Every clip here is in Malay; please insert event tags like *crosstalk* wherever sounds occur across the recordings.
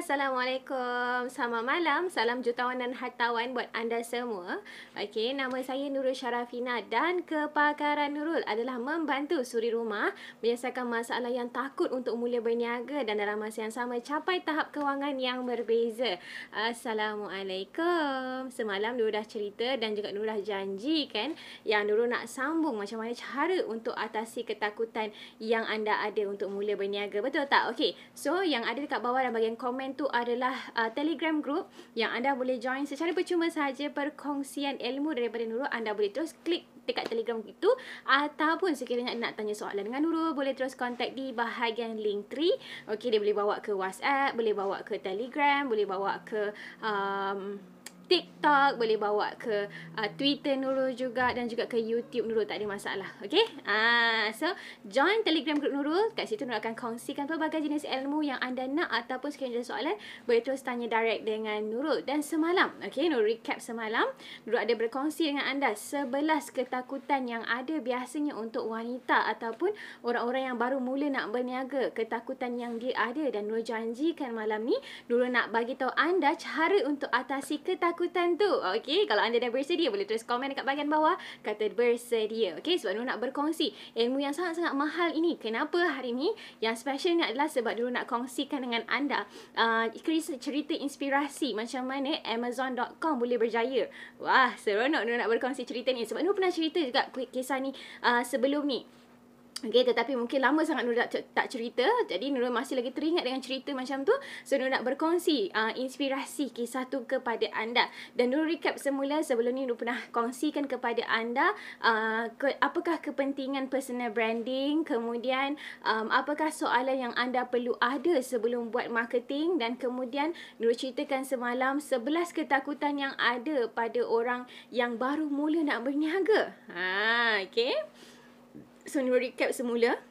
Assalamualaikum Selamat malam Salam jutawan dan hartawan Buat anda semua Okey Nama saya Nurul Sharafina Dan kepakaran Nurul Adalah membantu suri rumah Menyelesaikan masalah yang takut Untuk mula berniaga Dan dalam masa yang sama Capai tahap kewangan yang berbeza Assalamualaikum Semalam Nurul dah cerita Dan juga Nurul dah janji kan Yang Nurul nak sambung Macam mana cara Untuk atasi ketakutan Yang anda ada Untuk mula berniaga Betul tak? Okey So yang ada dekat bawah Dan bagian komen Telegram tu adalah uh, Telegram group yang anda boleh join secara percuma sahaja perkongsian ilmu daripada Nurul anda boleh terus klik dekat Telegram itu ataupun sekiranya nak tanya soalan dengan Nurul boleh terus contact di bahagian link tree okey dia boleh bawa ke WhatsApp boleh bawa ke Telegram boleh bawa ke um, TikTok, boleh bawa ke uh, Twitter Nurul juga dan juga ke YouTube Nurul tak ada masalah. Okey? Ah, uh, so join Telegram group Nurul. Kat situ Nurul akan kongsikan pelbagai jenis ilmu yang anda nak ataupun sekiranya soalan, boleh terus tanya direct dengan Nurul. Dan semalam, okey, Nurul recap semalam, Nurul ada berkongsi dengan anda 11 ketakutan yang ada biasanya untuk wanita ataupun orang-orang yang baru mula nak berniaga. Ketakutan yang dia ada dan Nurul janjikan malam ni Nurul nak bagi tahu anda cara untuk atasi ketakutan ketakutan tu? Okey, kalau anda dah bersedia boleh terus komen dekat bahagian bawah kata bersedia. Okey, sebab Nurul nak berkongsi ilmu yang sangat-sangat mahal ini. Kenapa hari ini yang special ni adalah sebab Nurul nak kongsikan dengan anda uh, cerita inspirasi macam mana Amazon.com boleh berjaya. Wah, seronok Nurul nak berkongsi cerita ni sebab Nurul pernah cerita juga kisah ni uh, sebelum ni. Okay, tetapi mungkin lama sangat Nurul tak, cerita. Jadi Nurul masih lagi teringat dengan cerita macam tu. So Nurul nak berkongsi uh, inspirasi kisah tu kepada anda. Dan Nurul recap semula sebelum ni Nurul pernah kongsikan kepada anda uh, ke, apakah kepentingan personal branding. Kemudian um, apakah soalan yang anda perlu ada sebelum buat marketing. Dan kemudian Nurul ceritakan semalam 11 ketakutan yang ada pada orang yang baru mula nak berniaga. Ha, okay. So, Nur recap semula.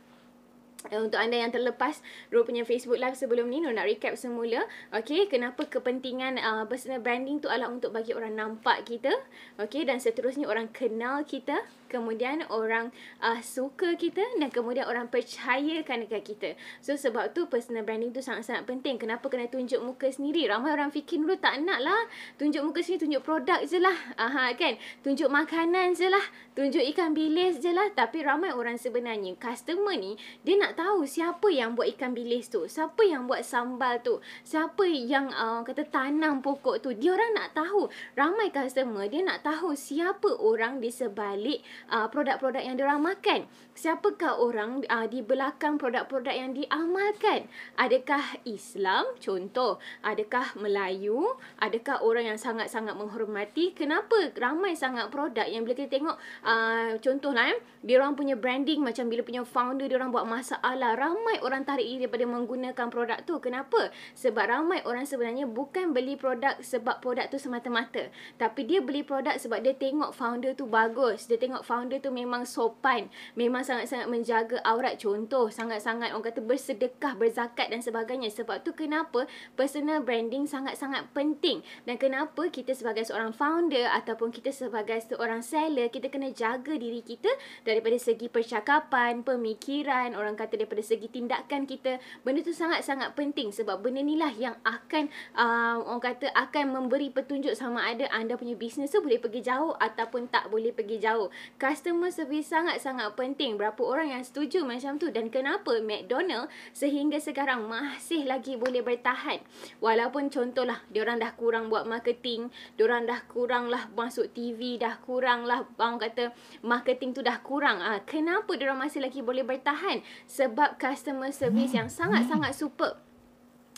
Eh, untuk anda yang terlepas Nur punya Facebook Live sebelum ni, Nur nak recap semula. Okay, kenapa kepentingan uh, personal branding tu adalah untuk bagi orang nampak kita. Okay, dan seterusnya orang kenal kita kemudian orang uh, suka kita dan kemudian orang percayakan dekat kita. So sebab tu personal branding tu sangat-sangat penting. Kenapa kena tunjuk muka sendiri? Ramai orang fikir dulu tak nak lah. Tunjuk muka sendiri, tunjuk produk je lah. Aha, kan? Tunjuk makanan je lah. Tunjuk ikan bilis je lah. Tapi ramai orang sebenarnya, customer ni, dia nak tahu siapa yang buat ikan bilis tu. Siapa yang buat sambal tu. Siapa yang uh, kata tanam pokok tu. Dia orang nak tahu. Ramai customer, dia nak tahu siapa orang di sebalik uh, produk-produk yang diramalkan. Siapakah orang uh, di belakang produk-produk yang diamalkan? Adakah Islam contoh? Adakah Melayu? Adakah orang yang sangat-sangat menghormati? Kenapa ramai sangat produk yang bila kita tengok uh, contohlah eh, dia orang punya branding macam bila punya founder dia orang buat masalah, ramai orang tarik diri daripada menggunakan produk tu. Kenapa? Sebab ramai orang sebenarnya bukan beli produk sebab produk tu semata-mata, tapi dia beli produk sebab dia tengok founder tu bagus, dia tengok founder tu memang sopan memang sangat-sangat menjaga aurat contoh sangat-sangat orang kata bersedekah berzakat dan sebagainya sebab tu kenapa personal branding sangat-sangat penting dan kenapa kita sebagai seorang founder ataupun kita sebagai seorang seller kita kena jaga diri kita daripada segi percakapan pemikiran orang kata daripada segi tindakan kita benda tu sangat-sangat penting sebab benda ni lah yang akan uh, orang kata akan memberi petunjuk sama ada anda punya bisnes tu boleh pergi jauh ataupun tak boleh pergi jauh customer service sangat-sangat penting. Berapa orang yang setuju macam tu dan kenapa McDonald sehingga sekarang masih lagi boleh bertahan. Walaupun contohlah dia orang dah kurang buat marketing, dia lah lah, orang dah kuranglah masuk TV, dah kuranglah bang kata marketing tu dah kurang. Ah, kenapa dia orang masih lagi boleh bertahan? Sebab customer service yang sangat-sangat superb.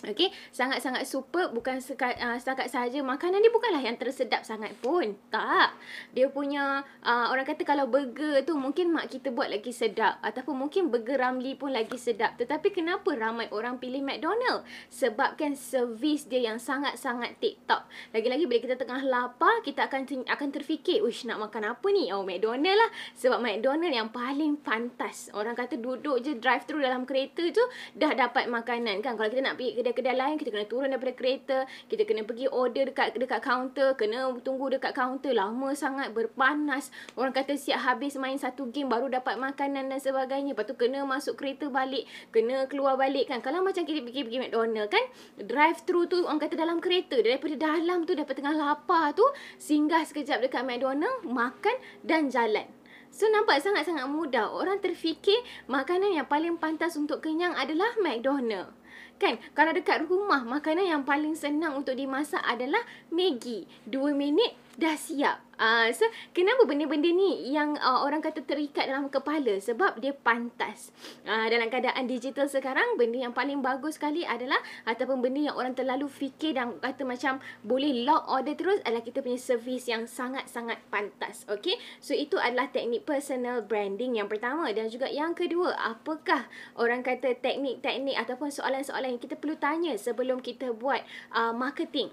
Okey, sangat-sangat super bukan ah, setakat saja makanan dia bukanlah yang tersedap sangat pun. Tak. Dia punya uh, orang kata kalau burger tu mungkin mak kita buat lagi sedap ataupun mungkin burger Ramli pun lagi sedap. Tetapi kenapa ramai orang pilih McDonald? Sebabkan servis dia yang sangat-sangat tip top. Lagi-lagi bila kita tengah lapar, kita akan ter- akan terfikir, "Uish, nak makan apa ni?" Oh, McDonald lah. Sebab McDonald yang paling pantas. Orang kata duduk je drive thru dalam kereta tu dah dapat makanan kan. Kalau kita nak pergi ke kedai-kedai lain kita kena turun daripada kereta kita kena pergi order dekat dekat kaunter kena tunggu dekat kaunter lama sangat berpanas orang kata siap habis main satu game baru dapat makanan dan sebagainya lepas tu kena masuk kereta balik kena keluar balik kan kalau macam kita pergi pergi McDonald kan drive through tu orang kata dalam kereta daripada dalam tu daripada tengah lapar tu singgah sekejap dekat McDonald makan dan jalan So nampak sangat-sangat mudah orang terfikir makanan yang paling pantas untuk kenyang adalah McDonald's kan kalau dekat rumah makanan yang paling senang untuk dimasak adalah Maggi 2 minit dah siap. Uh, so, kenapa benda-benda ni yang uh, orang kata terikat dalam kepala? Sebab dia pantas. Uh, dalam keadaan digital sekarang, benda yang paling bagus sekali adalah ataupun benda yang orang terlalu fikir dan kata macam boleh log order terus adalah kita punya servis yang sangat-sangat pantas. Okay? So, itu adalah teknik personal branding yang pertama. Dan juga yang kedua, apakah orang kata teknik-teknik ataupun soalan-soalan yang kita perlu tanya sebelum kita buat uh, Marketing.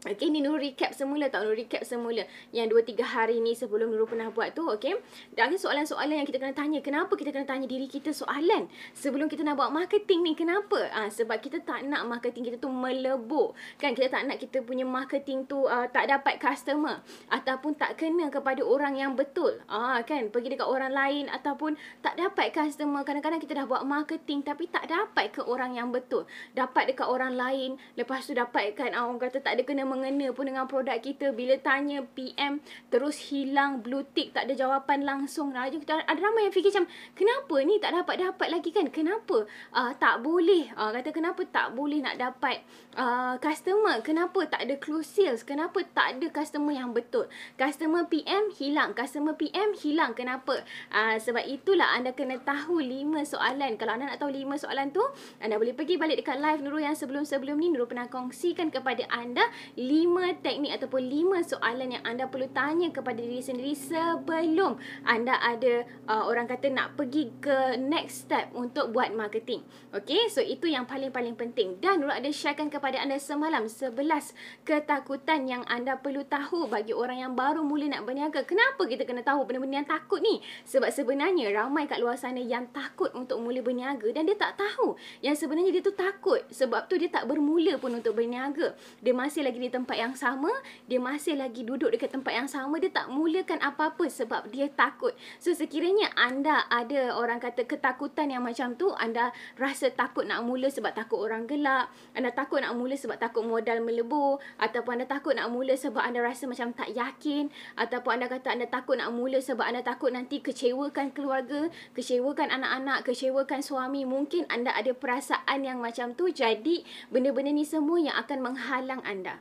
Okay, ni Nur recap semula tak Nur recap semula yang 2-3 hari ni sebelum Nur pernah buat tu. Okay. Dan ada soalan-soalan yang kita kena tanya. Kenapa kita kena tanya diri kita soalan sebelum kita nak buat marketing ni? Kenapa? Ah, ha, sebab kita tak nak marketing kita tu melebur. Kan kita tak nak kita punya marketing tu uh, tak dapat customer. Ataupun tak kena kepada orang yang betul. Ah, ha, kan? Pergi dekat orang lain ataupun tak dapat customer. Kadang-kadang kita dah buat marketing tapi tak dapat ke orang yang betul. Dapat dekat orang lain. Lepas tu dapatkan ah, orang kata tak ada kena mengena pun dengan produk kita. Bila tanya PM terus hilang blue tick tak ada jawapan langsung. Raja kita ada ramai yang fikir macam kenapa ni tak dapat dapat lagi kan? Kenapa? Uh, tak boleh. Uh, kata kenapa tak boleh nak dapat uh, customer? Kenapa tak ada close sales? Kenapa tak ada customer yang betul? Customer PM hilang. Customer PM hilang. Kenapa? Uh, sebab itulah anda kena tahu lima soalan. Kalau anda nak tahu 5 soalan tu, anda boleh pergi balik dekat live Nurul yang sebelum-sebelum ni Nurul pernah kongsikan kepada anda lima teknik ataupun lima soalan yang anda perlu tanya kepada diri sendiri sebelum anda ada uh, orang kata nak pergi ke next step untuk buat marketing. Okay, so itu yang paling-paling penting. Dan Nurul ada sharekan kepada anda semalam sebelas ketakutan yang anda perlu tahu bagi orang yang baru mula nak berniaga. Kenapa kita kena tahu benda-benda yang takut ni? Sebab sebenarnya ramai kat luar sana yang takut untuk mula berniaga dan dia tak tahu yang sebenarnya dia tu takut. Sebab tu dia tak bermula pun untuk berniaga. Dia masih lagi di tempat yang sama dia masih lagi duduk dekat tempat yang sama dia tak mulakan apa-apa sebab dia takut so sekiranya anda ada orang kata ketakutan yang macam tu anda rasa takut nak mula sebab takut orang gelap, anda takut nak mula sebab takut modal melebur ataupun anda takut nak mula sebab anda rasa macam tak yakin ataupun anda kata anda takut nak mula sebab anda takut nanti kecewakan keluarga kecewakan anak-anak kecewakan suami mungkin anda ada perasaan yang macam tu jadi benda-benda ni semua yang akan menghalang anda.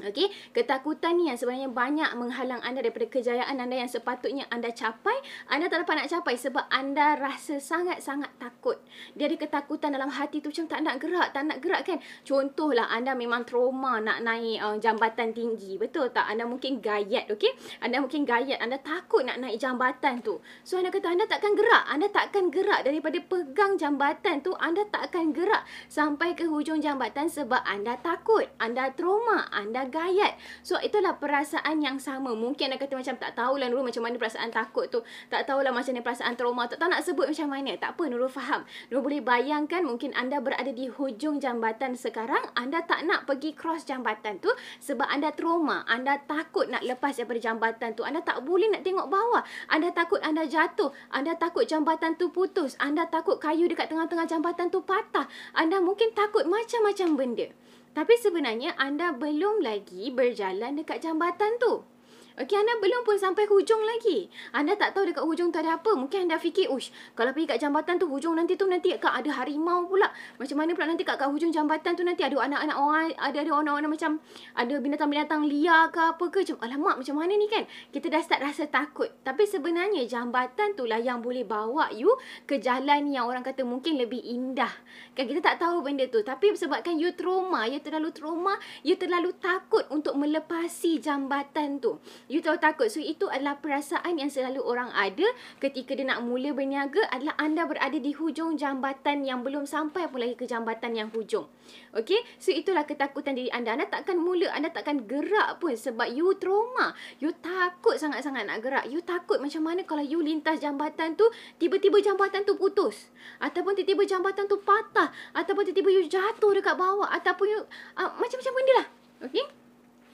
Okay, ketakutan ni yang sebenarnya banyak menghalang anda daripada kejayaan anda yang sepatutnya anda capai, anda tak dapat nak capai sebab anda rasa sangat-sangat takut. Dia ada ketakutan dalam hati tu macam tak nak gerak, tak nak gerak kan. Contohlah anda memang trauma nak naik uh, jambatan tinggi, betul tak? Anda mungkin gayat, okay? Anda mungkin gayat, anda takut nak naik jambatan tu. So anda kata anda takkan gerak, anda takkan gerak daripada pegang jambatan tu, anda takkan gerak sampai ke hujung jambatan sebab anda takut, anda trauma, anda dah gayat. So itulah perasaan yang sama. Mungkin anda kata macam tak tahu tahulah Nurul macam mana perasaan takut tu. Tak tahu lah macam mana perasaan trauma. Tak nak sebut macam mana. Tak apa Nurul faham. Nurul boleh bayangkan mungkin anda berada di hujung jambatan sekarang. Anda tak nak pergi cross jambatan tu sebab anda trauma. Anda takut nak lepas daripada jambatan tu. Anda tak boleh nak tengok bawah. Anda takut anda jatuh. Anda takut jambatan tu putus. Anda takut kayu dekat tengah-tengah jambatan tu patah. Anda mungkin takut macam-macam benda. Tapi sebenarnya anda belum lagi berjalan dekat jambatan tu. Okey, anda belum pun sampai hujung lagi. Anda tak tahu dekat hujung tu ada apa. Mungkin anda fikir, ush, kalau pergi kat jambatan tu, hujung nanti tu nanti kak ada harimau pula. Macam mana pula nanti kat, kat hujung jambatan tu nanti ada anak-anak orang, ada ada orang-orang macam, ada binatang-binatang liar ke apa ke. Macam, alamak, macam mana ni kan? Kita dah start rasa takut. Tapi sebenarnya jambatan tu lah yang boleh bawa you ke jalan yang orang kata mungkin lebih indah. Kan kita tak tahu benda tu. Tapi sebabkan you trauma, you terlalu trauma, you terlalu takut untuk melepasi jambatan tu. You tahu takut. So, itu adalah perasaan yang selalu orang ada ketika dia nak mula berniaga adalah anda berada di hujung jambatan yang belum sampai pun lagi ke jambatan yang hujung. Okay? So, itulah ketakutan diri anda. Anda takkan mula, anda takkan gerak pun sebab you trauma. You takut sangat-sangat nak gerak. You takut macam mana kalau you lintas jambatan tu, tiba-tiba jambatan tu putus. Ataupun tiba-tiba jambatan tu patah. Ataupun tiba-tiba you jatuh dekat bawah. Ataupun you, uh, macam-macam benda lah. Okay?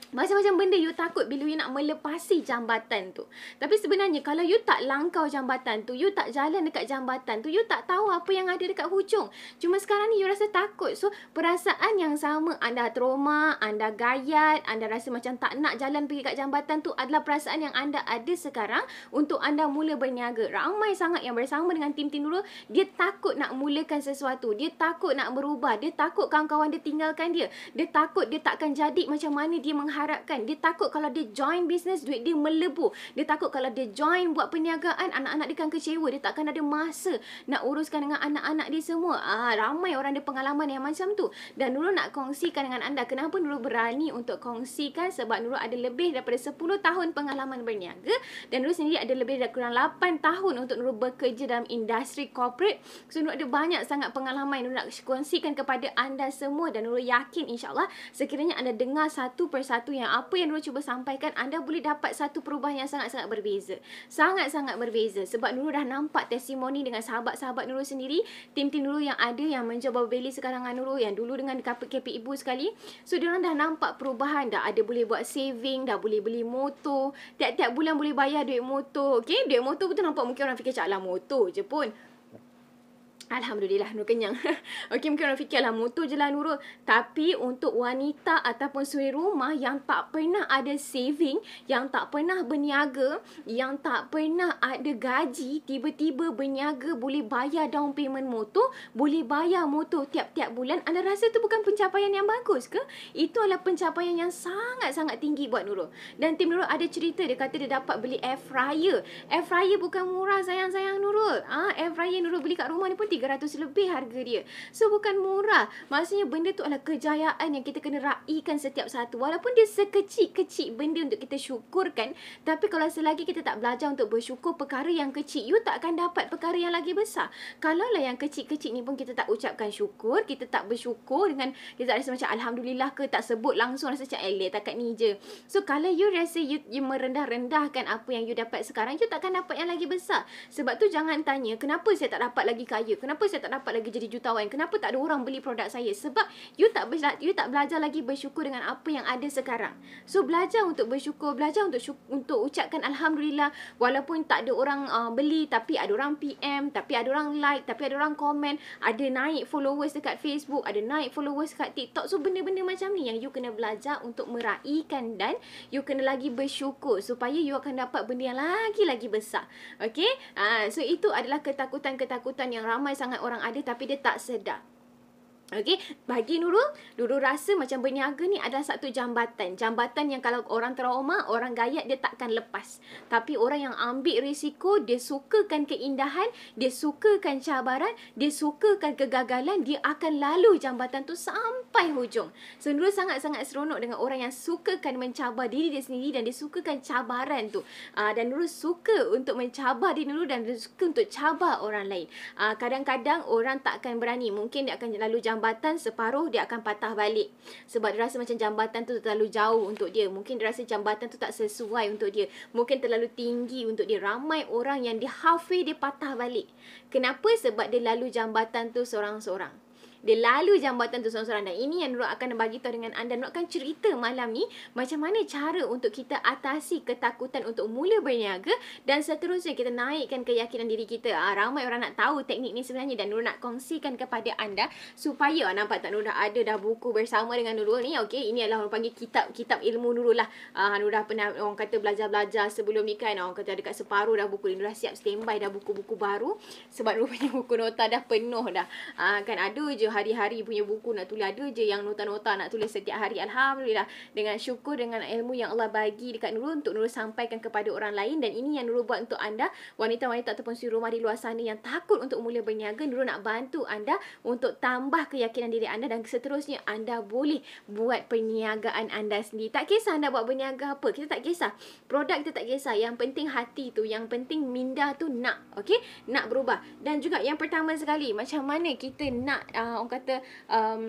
Macam-macam benda you takut bila you nak melepasi jambatan tu. Tapi sebenarnya kalau you tak langkau jambatan tu, you tak jalan dekat jambatan tu, you tak tahu apa yang ada dekat hujung. Cuma sekarang ni you rasa takut. So, perasaan yang sama anda trauma, anda gayat, anda rasa macam tak nak jalan pergi dekat jambatan tu adalah perasaan yang anda ada sekarang untuk anda mula berniaga. Ramai sangat yang bersama dengan tim-tim dulu, dia takut nak mulakan sesuatu. Dia takut nak berubah. Dia takut kawan-kawan dia tinggalkan dia. Dia takut dia takkan jadi macam mana dia menghargai mengharapkan. Dia takut kalau dia join bisnes duit dia melebu. Dia takut kalau dia join buat perniagaan, anak-anak dia akan kecewa. Dia takkan ada masa nak uruskan dengan anak-anak dia semua. Ah, ramai orang ada pengalaman yang macam tu. Dan Nurul nak kongsikan dengan anda. Kenapa Nurul berani untuk kongsikan? Sebab Nurul ada lebih daripada 10 tahun pengalaman berniaga. Dan Nurul sendiri ada lebih daripada kurang 8 tahun untuk Nurul bekerja dalam industri corporate. So, Nurul ada banyak sangat pengalaman yang Nurul nak kongsikan kepada anda semua. Dan Nurul yakin insyaAllah sekiranya anda dengar satu persatu satu yang apa yang Nurul cuba sampaikan anda boleh dapat satu perubahan yang sangat-sangat berbeza. Sangat-sangat berbeza sebab Nurul dah nampak testimoni dengan sahabat-sahabat Nurul sendiri, tim-tim Nurul yang ada yang mencuba beli sekarang dengan Nurul yang dulu dengan KP, KP Ibu sekali. So diorang dah nampak perubahan dah ada boleh buat saving, dah boleh beli motor, tiap-tiap bulan boleh bayar duit motor. Okey, duit motor tu nampak mungkin orang fikir cakap lah motor je pun. Alhamdulillah Nur kenyang *laughs* Okey mungkin orang fikir lah Motor je lah Nurul Tapi untuk wanita Ataupun suri rumah Yang tak pernah ada saving Yang tak pernah berniaga Yang tak pernah ada gaji Tiba-tiba berniaga Boleh bayar down payment motor Boleh bayar motor Tiap-tiap bulan Anda rasa tu bukan pencapaian yang bagus ke? Itu adalah pencapaian yang Sangat-sangat tinggi buat Nurul Dan tim Nurul ada cerita Dia kata dia dapat beli air fryer Air fryer bukan murah sayang-sayang Nurul ha, Air fryer Nurul beli kat rumah ni pun 300 lebih harga dia. So bukan murah. Maksudnya benda tu adalah kejayaan yang kita kena raihkan setiap satu. Walaupun dia sekecil-kecil benda untuk kita syukurkan. Tapi kalau selagi kita tak belajar untuk bersyukur perkara yang kecil, you tak akan dapat perkara yang lagi besar. Kalau lah yang kecil-kecil ni pun kita tak ucapkan syukur, kita tak bersyukur dengan kita rasa macam Alhamdulillah ke tak sebut langsung rasa macam elit eh, takat ni je. So kalau you rasa you, you merendah-rendahkan apa yang you dapat sekarang, you takkan dapat yang lagi besar. Sebab tu jangan tanya kenapa saya tak dapat lagi kaya, kenapa Kenapa saya tak dapat lagi jadi jutawan? Kenapa tak ada orang beli produk saya? Sebab you tak you tak belajar lagi bersyukur dengan apa yang ada sekarang. So belajar untuk bersyukur, belajar untuk syuk- untuk ucapkan alhamdulillah walaupun tak ada orang uh, beli tapi ada orang PM, tapi ada orang like, tapi ada orang komen, ada naik followers dekat Facebook, ada naik followers dekat TikTok. So benda-benda macam ni yang you kena belajar untuk meraihkan dan you kena lagi bersyukur supaya you akan dapat benda yang lagi-lagi besar. Okay? Uh, so itu adalah ketakutan-ketakutan yang ramai sangat orang ada tapi dia tak sedar. Okey, bagi Nurul, Nurul rasa macam berniaga ni adalah satu jambatan. Jambatan yang kalau orang trauma, orang gayat dia takkan lepas. Tapi orang yang ambil risiko, dia sukakan keindahan, dia sukakan cabaran, dia sukakan kegagalan, dia akan lalu jambatan tu sampai hujung. So Nurul sangat-sangat seronok dengan orang yang sukakan mencabar diri dia sendiri dan dia sukakan cabaran tu. Uh, dan Nurul suka untuk mencabar diri Nurul dan dia suka untuk cabar orang lain. Ah, kadang-kadang orang takkan berani. Mungkin dia akan lalu jambatan jambatan separuh dia akan patah balik sebab dia rasa macam jambatan tu terlalu jauh untuk dia mungkin dia rasa jambatan tu tak sesuai untuk dia mungkin terlalu tinggi untuk dia ramai orang yang di halfway dia patah balik kenapa sebab dia lalu jambatan tu seorang-seorang dia lalu jambatan tu seorang-seorang dan ini yang Nurul akan bagi tahu dengan anda Nurul akan cerita malam ni macam mana cara untuk kita atasi ketakutan untuk mula berniaga dan seterusnya kita naikkan keyakinan diri kita ha, ramai orang nak tahu teknik ni sebenarnya dan Nurul nak kongsikan kepada anda supaya ha, nampak tak Nurul dah ada dah buku bersama dengan Nurul ni okey ini adalah orang panggil kitab-kitab ilmu Nurul lah ha, Nurul dah pernah orang kata belajar-belajar sebelum ni kan orang kata dekat separuh dah buku ni Nurul dah siap standby dah buku-buku baru sebab punya *laughs* buku nota dah penuh dah ha, kan ada je hari-hari punya buku nak tulis ada je yang nota-nota nak tulis setiap hari alhamdulillah dengan syukur dengan ilmu yang Allah bagi dekat Nurul untuk Nurul sampaikan kepada orang lain dan ini yang Nurul buat untuk anda wanita-wanita ataupun si rumah di luar sana yang takut untuk mula berniaga Nurul nak bantu anda untuk tambah keyakinan diri anda dan seterusnya anda boleh buat perniagaan anda sendiri tak kisah anda buat berniaga apa kita tak kisah produk kita tak kisah yang penting hati tu yang penting minda tu nak okey nak berubah dan juga yang pertama sekali macam mana kita nak uh, orang kata um,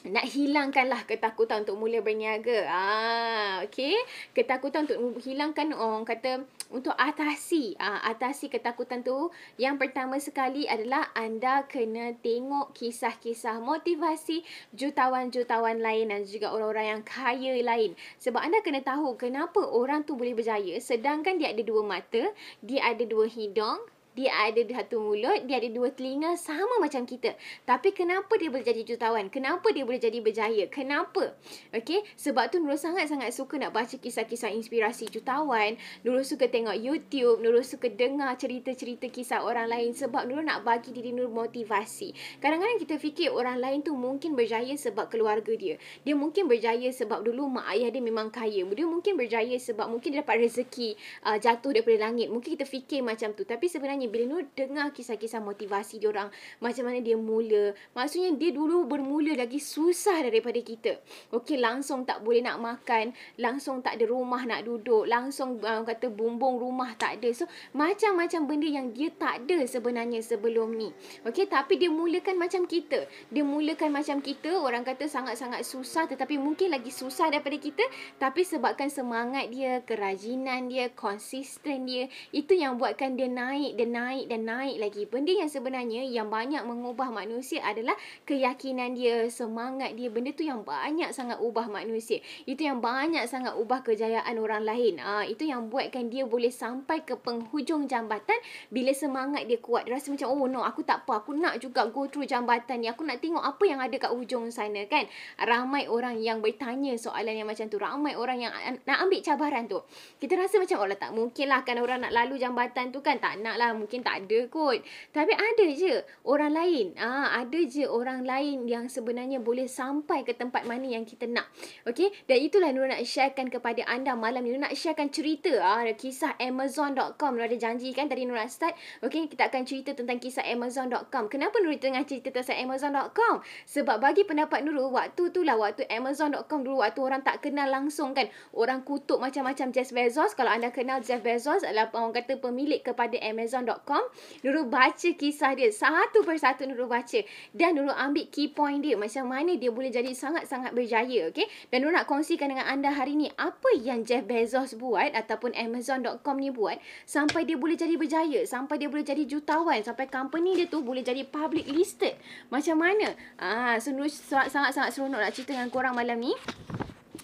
nak hilangkanlah ketakutan untuk mula berniaga. Ah, okey. Ketakutan untuk hilangkan orang kata untuk atasi ah, atasi ketakutan tu yang pertama sekali adalah anda kena tengok kisah-kisah motivasi jutawan-jutawan lain dan juga orang-orang yang kaya lain sebab anda kena tahu kenapa orang tu boleh berjaya sedangkan dia ada dua mata dia ada dua hidung dia ada satu mulut, dia ada dua telinga sama macam kita. Tapi kenapa dia boleh jadi jutawan? Kenapa dia boleh jadi berjaya? Kenapa? Okay, sebab tu Nurul sangat-sangat suka nak baca kisah-kisah inspirasi jutawan. Nurul suka tengok YouTube. Nurul suka dengar cerita-cerita kisah orang lain. Sebab Nurul nak bagi diri Nurul motivasi. Kadang-kadang kita fikir orang lain tu mungkin berjaya sebab keluarga dia. Dia mungkin berjaya sebab dulu mak ayah dia memang kaya. Dia mungkin berjaya sebab mungkin dia dapat rezeki uh, jatuh daripada langit. Mungkin kita fikir macam tu. Tapi sebenarnya bila Nur dengar kisah-kisah motivasi dia orang macam mana dia mula maksudnya dia dulu bermula lagi susah daripada kita okey langsung tak boleh nak makan langsung tak ada rumah nak duduk langsung uh, kata bumbung rumah tak ada so macam-macam benda yang dia tak ada sebenarnya sebelum ni okey tapi dia mulakan macam kita dia mulakan macam kita orang kata sangat-sangat susah tetapi mungkin lagi susah daripada kita tapi sebabkan semangat dia kerajinan dia konsisten dia itu yang buatkan dia naik dan naik dan naik lagi. Benda yang sebenarnya yang banyak mengubah manusia adalah keyakinan dia, semangat dia. Benda tu yang banyak sangat ubah manusia. Itu yang banyak sangat ubah kejayaan orang lain. Ah, itu yang buatkan dia boleh sampai ke penghujung jambatan bila semangat dia kuat. Dia rasa macam, oh no, aku tak apa. Aku nak juga go through jambatan ni. Aku nak tengok apa yang ada kat hujung sana kan. Ramai orang yang bertanya soalan yang macam tu. Ramai orang yang nak ambil cabaran tu. Kita rasa macam, oh lah tak mungkin lah kan orang nak lalu jambatan tu kan. Tak nak lah mungkin tak ada kot. Tapi ada je orang lain. Ah, ada je orang lain yang sebenarnya boleh sampai ke tempat mana yang kita nak. okay? dan itulah Nurul nak sharekan kepada anda malam ni. Nurul nak sharekan cerita ah kisah amazon.com. Nurul ada janji kan tadi Nur nak start. Okey, kita akan cerita tentang kisah amazon.com. Kenapa Nurul tengah cerita tentang amazon.com? Sebab bagi pendapat Nurul, waktu tu lah waktu amazon.com dulu waktu orang tak kenal langsung kan. Orang kutuk macam-macam Jeff Bezos. Kalau anda kenal Jeff Bezos adalah orang kata pemilik kepada amazon nurul.com Nurul baca kisah dia Satu persatu Nurul baca Dan Nurul ambil key point dia Macam mana dia boleh jadi sangat-sangat berjaya okay? Dan Nurul nak kongsikan dengan anda hari ni Apa yang Jeff Bezos buat Ataupun Amazon.com ni buat Sampai dia boleh jadi berjaya Sampai dia boleh jadi jutawan Sampai company dia tu boleh jadi public listed Macam mana ah, So Nurul sangat-sangat seronok nak cerita dengan korang malam ni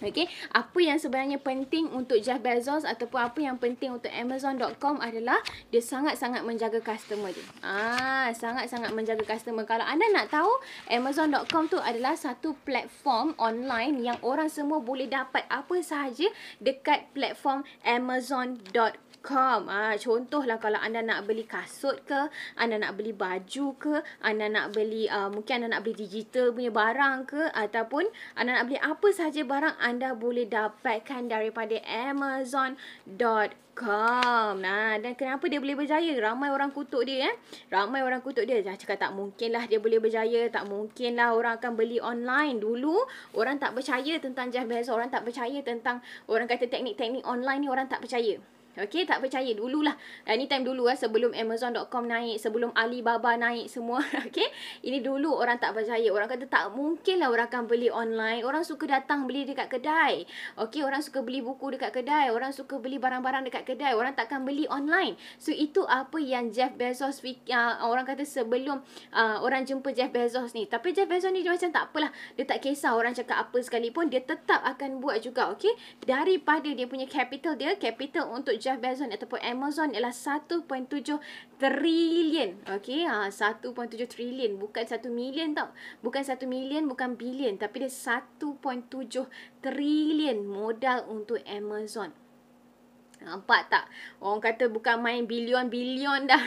Okay, apa yang sebenarnya penting untuk Jeff Bezos ataupun apa yang penting untuk Amazon.com adalah dia sangat-sangat menjaga customer dia. Ah, sangat-sangat menjaga customer. Kalau anda nak tahu, Amazon.com tu adalah satu platform online yang orang semua boleh dapat apa sahaja dekat platform Amazon.com com. Ah, ha, contohlah kalau anda nak beli kasut ke, anda nak beli baju ke, anda nak beli uh, mungkin anda nak beli digital punya barang ke ataupun anda nak beli apa sahaja barang anda boleh dapatkan daripada amazon.com com. Nah, dan kenapa dia boleh berjaya? Ramai orang kutuk dia eh. Ramai orang kutuk dia. Jadi cakap tak mungkin lah dia boleh berjaya, tak mungkin lah orang akan beli online dulu. Orang tak percaya tentang Jeff Bezos, orang tak percaya tentang orang kata teknik-teknik online ni orang tak percaya. Okay, tak percaya dulu lah. Eh, ini time dulu lah sebelum Amazon.com naik, sebelum Alibaba naik semua. *laughs* Okay, ini dulu orang tak percaya. Orang kata tak mungkin lah orang akan beli online. Orang suka datang beli dekat kedai. Okay, orang suka beli buku dekat kedai. Orang suka beli barang-barang dekat kedai. Orang takkan beli online. So, itu apa yang Jeff Bezos fikir. Ya, orang kata sebelum ya, orang jumpa Jeff Bezos ni. Tapi Jeff Bezos ni dia macam tak apalah. Dia tak kisah orang cakap apa sekalipun. Dia tetap akan buat juga. Okay, daripada dia punya capital dia, capital untuk Jeff Bezos ataupun Amazon ialah 1.7 trilion. Okey, ha 1.7 trilion bukan 1 million tau. Bukan 1 million, bukan bilion tapi dia 1.7 trilion modal untuk Amazon. Nampak tak? Orang kata bukan main bilion-bilion dah.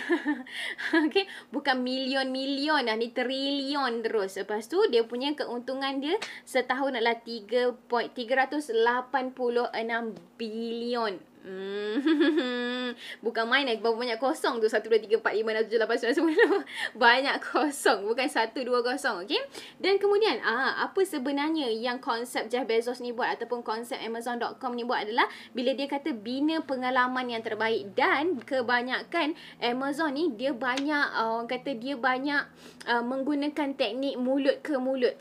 *laughs* okay? Bukan million-million dah. Ni trilion terus. Lepas tu dia punya keuntungan dia setahun adalah 3.386 bilion. Hmm. *laughs* Bukan main eh Berapa banyak kosong tu 1, 2, 3, 4, 5, 6, 7, 8, 9, 10 Banyak kosong Bukan 1, 2 kosong Okay Dan kemudian ah Apa sebenarnya Yang konsep Jeff Bezos ni buat Ataupun konsep Amazon.com ni buat adalah Bila dia kata Bina pengalaman yang terbaik Dan kebanyakan Amazon ni Dia banyak ah, Orang kata dia banyak uh, Menggunakan teknik Mulut ke mulut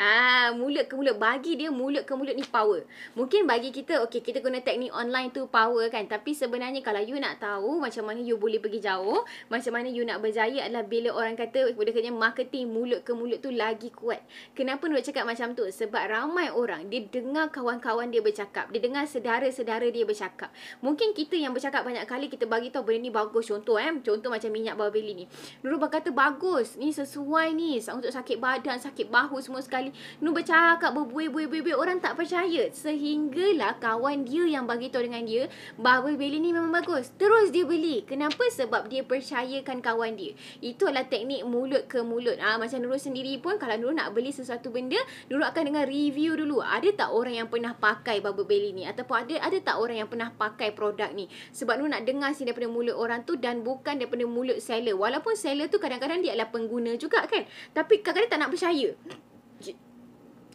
Ah, mulut ke mulut bagi dia mulut ke mulut ni power. Mungkin bagi kita okey kita guna teknik online tu power kan. Tapi sebenarnya kalau you nak tahu macam mana you boleh pergi jauh, macam mana you nak berjaya adalah bila orang kata boleh kena marketing mulut ke mulut tu lagi kuat. Kenapa nak cakap macam tu? Sebab ramai orang dia dengar kawan-kawan dia bercakap, dia dengar sedara-sedara dia bercakap. Mungkin kita yang bercakap banyak kali kita bagi tahu benda ni bagus contoh eh. Contoh macam minyak bawang beli ni. Nurul kata bagus, ni sesuai ni untuk sakit badan, sakit bahu semua sekali ni Nu bercakap berbuih-buih-buih Orang tak percaya Sehinggalah kawan dia yang bagi tahu dengan dia Bubble beli ni memang bagus Terus dia beli Kenapa? Sebab dia percayakan kawan dia Itu adalah teknik mulut ke mulut ah ha, Macam Nurul sendiri pun Kalau Nurul nak beli sesuatu benda Nurul akan dengar review dulu Ada tak orang yang pernah pakai bubble belly ni Ataupun ada ada tak orang yang pernah pakai produk ni Sebab Nurul nak dengar sih daripada mulut orang tu Dan bukan daripada mulut seller Walaupun seller tu kadang-kadang dia adalah pengguna juga kan Tapi kadang-kadang tak nak percaya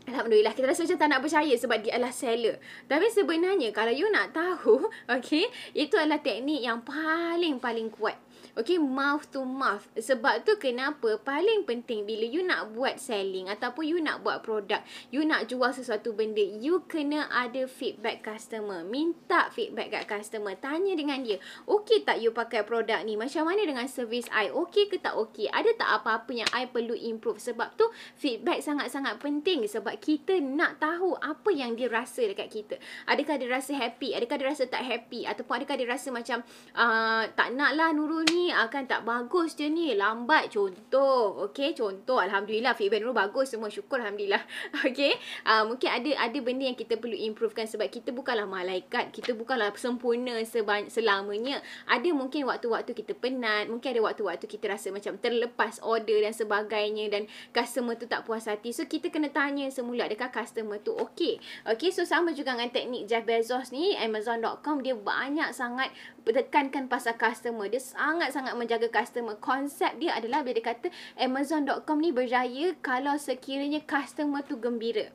Alhamdulillah kita rasa macam tak nak percaya sebab dia adalah seller. Tapi sebenarnya kalau you nak tahu, *laughs* okay, itu adalah teknik yang paling-paling kuat. Okay, mouth to mouth. Sebab tu kenapa paling penting bila you nak buat selling ataupun you nak buat produk, you nak jual sesuatu benda, you kena ada feedback customer. Minta feedback kat customer. Tanya dengan dia, okay tak you pakai produk ni? Macam mana dengan service I? Okay ke tak okay? Ada tak apa-apa yang I perlu improve? Sebab tu feedback sangat-sangat penting sebab kita nak tahu apa yang dia rasa dekat kita. Adakah dia rasa happy? Adakah dia rasa tak happy? Ataupun adakah dia rasa macam uh, tak nak lah Nurul ni akan tak bagus je ni. Lambat contoh. Okay, contoh. Alhamdulillah, feedback dulu bagus semua. Syukur Alhamdulillah. *laughs* Okay. Uh, ah, mungkin ada ada benda yang kita perlu improvekan sebab kita bukanlah malaikat. Kita bukanlah sempurna seban- selamanya. Ada mungkin waktu-waktu kita penat. Mungkin ada waktu-waktu kita rasa macam terlepas order dan sebagainya. Dan customer tu tak puas hati. So, kita kena tanya semula adakah customer tu okay. Okay, so sama juga dengan teknik Jeff Bezos ni. Amazon.com dia banyak sangat tekankan pasal customer. Dia sangat-sangat menjaga customer. Konsep dia adalah bila dia kata Amazon.com ni berjaya kalau sekiranya customer tu gembira.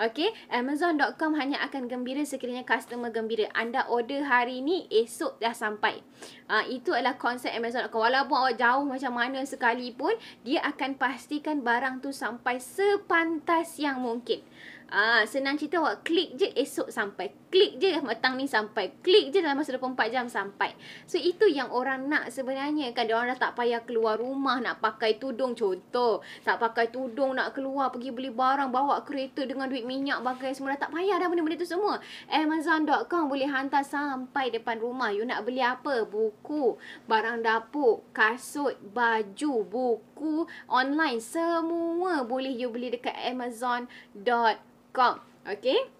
Okay, Amazon.com hanya akan gembira sekiranya customer gembira. Anda order hari ni, esok dah sampai. Uh, itu adalah konsep Amazon.com. Walaupun awak jauh macam mana sekalipun, dia akan pastikan barang tu sampai sepantas yang mungkin. Ah, senang cerita awak klik je esok sampai klik je dah matang ni sampai klik je dalam masa 24 jam sampai so itu yang orang nak sebenarnya kan dia orang dah tak payah keluar rumah nak pakai tudung contoh tak pakai tudung nak keluar pergi beli barang bawa kereta dengan duit minyak bagai semua tak payah dah benda-benda tu semua amazon.com boleh hantar sampai depan rumah you nak beli apa buku barang dapur kasut baju buku online semua boleh you beli dekat amazon.com okay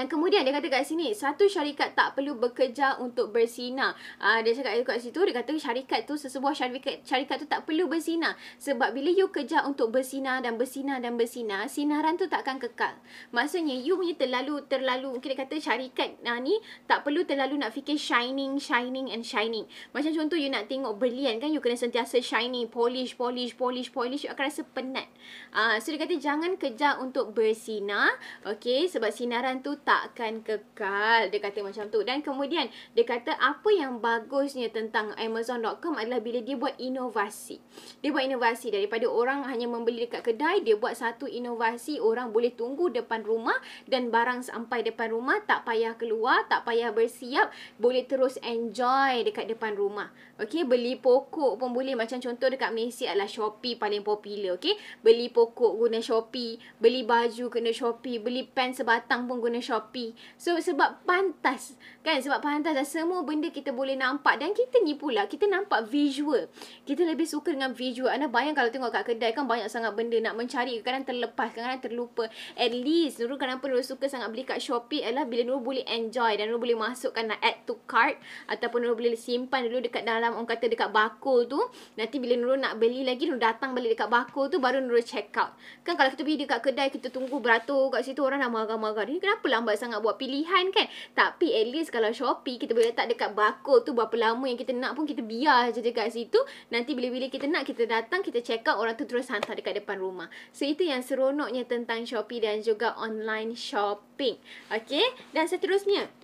yang kemudian dia kata kat sini, satu syarikat tak perlu bekerja untuk bersinar. Uh, ah, dia cakap kat situ, dia kata syarikat tu, sesebuah syarikat, syarikat tu tak perlu bersinar. Sebab bila you kerja untuk bersinar dan bersinar dan bersinar, sinaran tu takkan kekal. Maksudnya, you punya terlalu, terlalu, mungkin dia kata syarikat uh, ni tak perlu terlalu nak fikir shining, shining and shining. Macam contoh you nak tengok berlian kan, you kena sentiasa shining, polish, polish, polish, polish, you akan rasa penat. Uh, so dia kata jangan kerja untuk bersinar, okay, sebab sinaran tu tak takkan kekal. Dia kata macam tu. Dan kemudian dia kata apa yang bagusnya tentang Amazon.com adalah bila dia buat inovasi. Dia buat inovasi daripada orang hanya membeli dekat kedai, dia buat satu inovasi orang boleh tunggu depan rumah dan barang sampai depan rumah tak payah keluar, tak payah bersiap, boleh terus enjoy dekat depan rumah. Okey, beli pokok pun boleh. Macam contoh dekat Macy adalah Shopee paling popular. Okey, beli pokok guna Shopee. Beli baju guna Shopee. Beli pen sebatang pun guna Shopee. So, sebab pantas. Kan, sebab pantas dan semua benda kita boleh nampak. Dan kita ni pula, kita nampak visual. Kita lebih suka dengan visual. Anda bayang kalau tengok kat kedai kan banyak sangat benda nak mencari. Kadang-kadang terlepas, kadang-kadang terlupa. At least, Nurul kenapa Nurul suka sangat beli kat Shopee adalah bila Nurul boleh enjoy. Dan Nurul boleh masukkan nak add to cart. Ataupun Nurul boleh simpan dulu dekat dalam dalam orang kata dekat bakul tu Nanti bila Nurul nak beli lagi Nurul datang balik dekat bakul tu Baru Nurul check out Kan kalau kita pergi dekat kedai Kita tunggu beratur kat situ Orang dah marah-marah ni kenapa lambat sangat buat pilihan kan Tapi at least kalau Shopee Kita boleh letak dekat bakul tu Berapa lama yang kita nak pun Kita biar je dekat situ Nanti bila-bila kita nak Kita datang kita check out Orang tu terus hantar dekat depan rumah So itu yang seronoknya tentang Shopee Dan juga online shopping Okay Dan seterusnya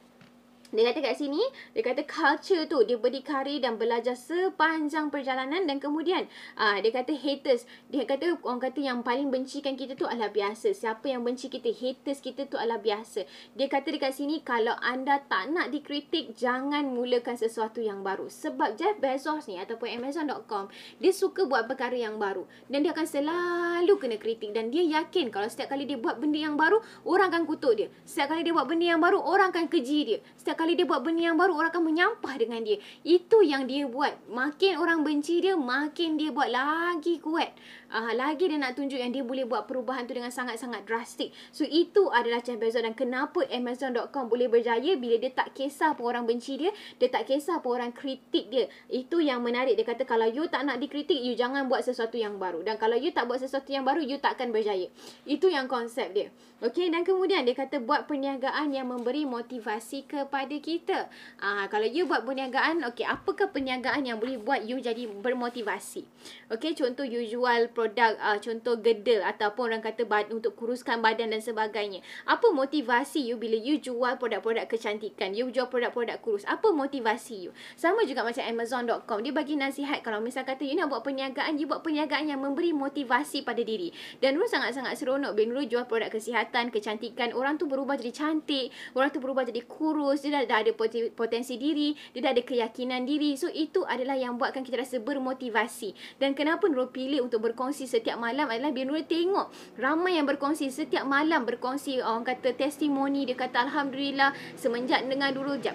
dia kata kat sini, dia kata culture tu dia berdikari dan belajar sepanjang perjalanan dan kemudian uh, dia kata haters. Dia kata orang kata yang paling bencikan kita tu adalah biasa. Siapa yang benci kita, haters kita tu adalah biasa. Dia kata dekat sini kalau anda tak nak dikritik, jangan mulakan sesuatu yang baru. Sebab Jeff Bezos ni ataupun Amazon.com, dia suka buat perkara yang baru. Dan dia akan selalu kena kritik dan dia yakin kalau setiap kali dia buat benda yang baru, orang akan kutuk dia. Setiap kali dia buat benda yang baru, orang akan keji dia. Setiap setiap kali dia buat benda yang baru orang akan menyampah dengan dia. Itu yang dia buat. Makin orang benci dia, makin dia buat lagi kuat uh, lagi dia nak tunjuk yang dia boleh buat perubahan tu dengan sangat-sangat drastik. So itu adalah Jeff Bezos dan kenapa Amazon.com boleh berjaya bila dia tak kisah apa orang benci dia, dia tak kisah apa orang kritik dia. Itu yang menarik. Dia kata kalau you tak nak dikritik, you jangan buat sesuatu yang baru. Dan kalau you tak buat sesuatu yang baru, you takkan berjaya. Itu yang konsep dia. Okay, dan kemudian dia kata buat perniagaan yang memberi motivasi kepada kita. Ah, uh, kalau you buat perniagaan, okay, apakah perniagaan yang boleh buat you jadi bermotivasi? Okay, contoh you jual produk uh, contoh gedel ataupun orang kata bad- untuk kuruskan badan dan sebagainya. Apa motivasi you bila you jual produk-produk kecantikan, you jual produk-produk kurus? Apa motivasi you? Sama juga macam amazon.com, dia bagi nasihat kalau misal kata you nak buat perniagaan, you buat perniagaan yang memberi motivasi pada diri. Dan Nurul sangat-sangat seronok bila Nurul jual produk kesihatan, kecantikan, orang tu berubah jadi cantik, orang tu berubah jadi kurus, dia dah, dah ada potensi diri, dia dah ada keyakinan diri. So itu adalah yang buatkan kita rasa bermotivasi. Dan kenapa Nurul pilih untuk berkongsi berkongsi setiap malam adalah bila Nurul tengok ramai yang berkongsi setiap malam berkongsi orang kata testimoni dia kata Alhamdulillah semenjak dengan Nurul jap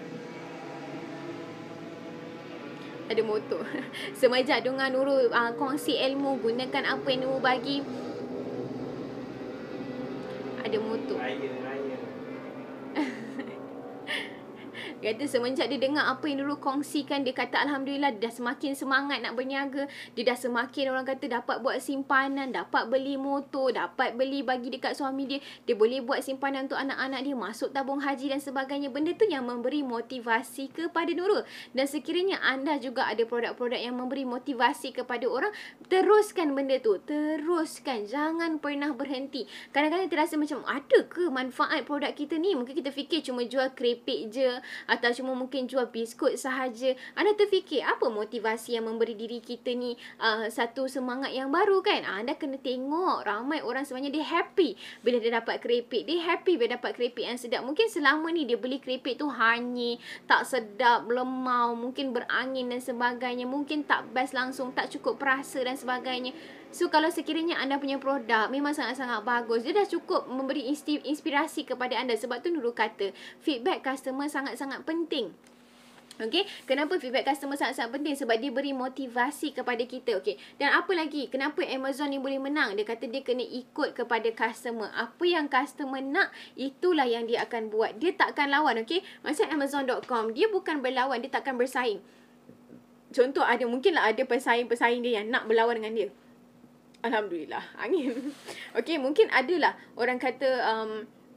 ada motor *laughs* semenjak dengan Nurul uh, kongsi ilmu gunakan apa yang Nurul bagi ada motor *laughs* Dia kata semenjak dia dengar apa yang dulu kongsikan Dia kata Alhamdulillah dia dah semakin semangat nak berniaga Dia dah semakin orang kata dapat buat simpanan Dapat beli motor Dapat beli bagi dekat suami dia Dia boleh buat simpanan untuk anak-anak dia Masuk tabung haji dan sebagainya Benda tu yang memberi motivasi kepada Nurul Dan sekiranya anda juga ada produk-produk yang memberi motivasi kepada orang Teruskan benda tu Teruskan Jangan pernah berhenti Kadang-kadang rasa macam ada ke manfaat produk kita ni Mungkin kita fikir cuma jual keripik je atau cuma mungkin jual biskut sahaja anda terfikir apa motivasi yang memberi diri kita ni uh, satu semangat yang baru kan ah, anda kena tengok ramai orang sebenarnya dia happy bila dia dapat keripik dia happy bila dapat keripik yang sedap mungkin selama ni dia beli keripik tu hanyi tak sedap lemau mungkin berangin dan sebagainya mungkin tak best langsung tak cukup perasa dan sebagainya So kalau sekiranya anda punya produk memang sangat-sangat bagus Dia dah cukup memberi inspirasi kepada anda Sebab tu Nurul kata feedback customer sangat-sangat penting Okay, kenapa feedback customer sangat-sangat penting? Sebab dia beri motivasi kepada kita. Okay, dan apa lagi? Kenapa Amazon ni boleh menang? Dia kata dia kena ikut kepada customer. Apa yang customer nak, itulah yang dia akan buat. Dia takkan lawan, okay? Macam Amazon.com, dia bukan berlawan, dia takkan bersaing. Contoh ada, mungkinlah ada pesaing-pesaing dia yang nak berlawan dengan dia. Alhamdulillah *laughs* Angin Okay mungkin adalah Orang kata um,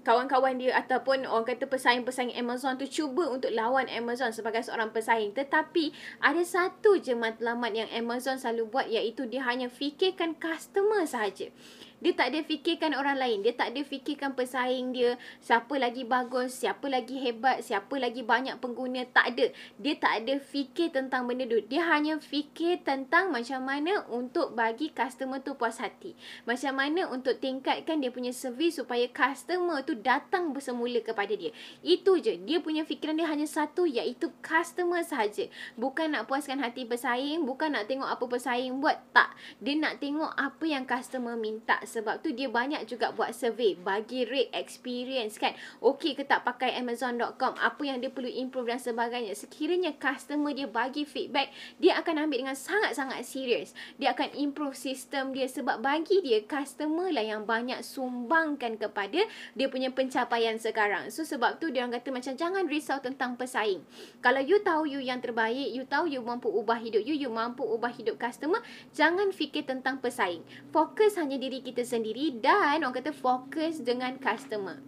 Kawan-kawan dia Ataupun orang kata Pesaing-pesaing Amazon tu Cuba untuk lawan Amazon Sebagai seorang pesaing Tetapi Ada satu je matlamat Yang Amazon selalu buat Iaitu dia hanya fikirkan Customer sahaja dia tak ada fikirkan orang lain. Dia tak ada fikirkan pesaing dia. Siapa lagi bagus, siapa lagi hebat, siapa lagi banyak pengguna. Tak ada. Dia tak ada fikir tentang benda tu. Dia hanya fikir tentang macam mana untuk bagi customer tu puas hati. Macam mana untuk tingkatkan dia punya servis supaya customer tu datang bersemula kepada dia. Itu je. Dia punya fikiran dia hanya satu iaitu customer sahaja. Bukan nak puaskan hati pesaing, bukan nak tengok apa pesaing buat. Tak. Dia nak tengok apa yang customer minta sebab tu dia banyak juga buat survey bagi rate experience kan okey ke tak pakai amazon.com apa yang dia perlu improve dan sebagainya sekiranya customer dia bagi feedback dia akan ambil dengan sangat-sangat serius dia akan improve sistem dia sebab bagi dia customer lah yang banyak sumbangkan kepada dia punya pencapaian sekarang so sebab tu dia orang kata macam jangan risau tentang pesaing kalau you tahu you yang terbaik you tahu you mampu ubah hidup you you mampu ubah hidup customer jangan fikir tentang pesaing fokus hanya diri kita sendiri dan orang kata fokus dengan customer.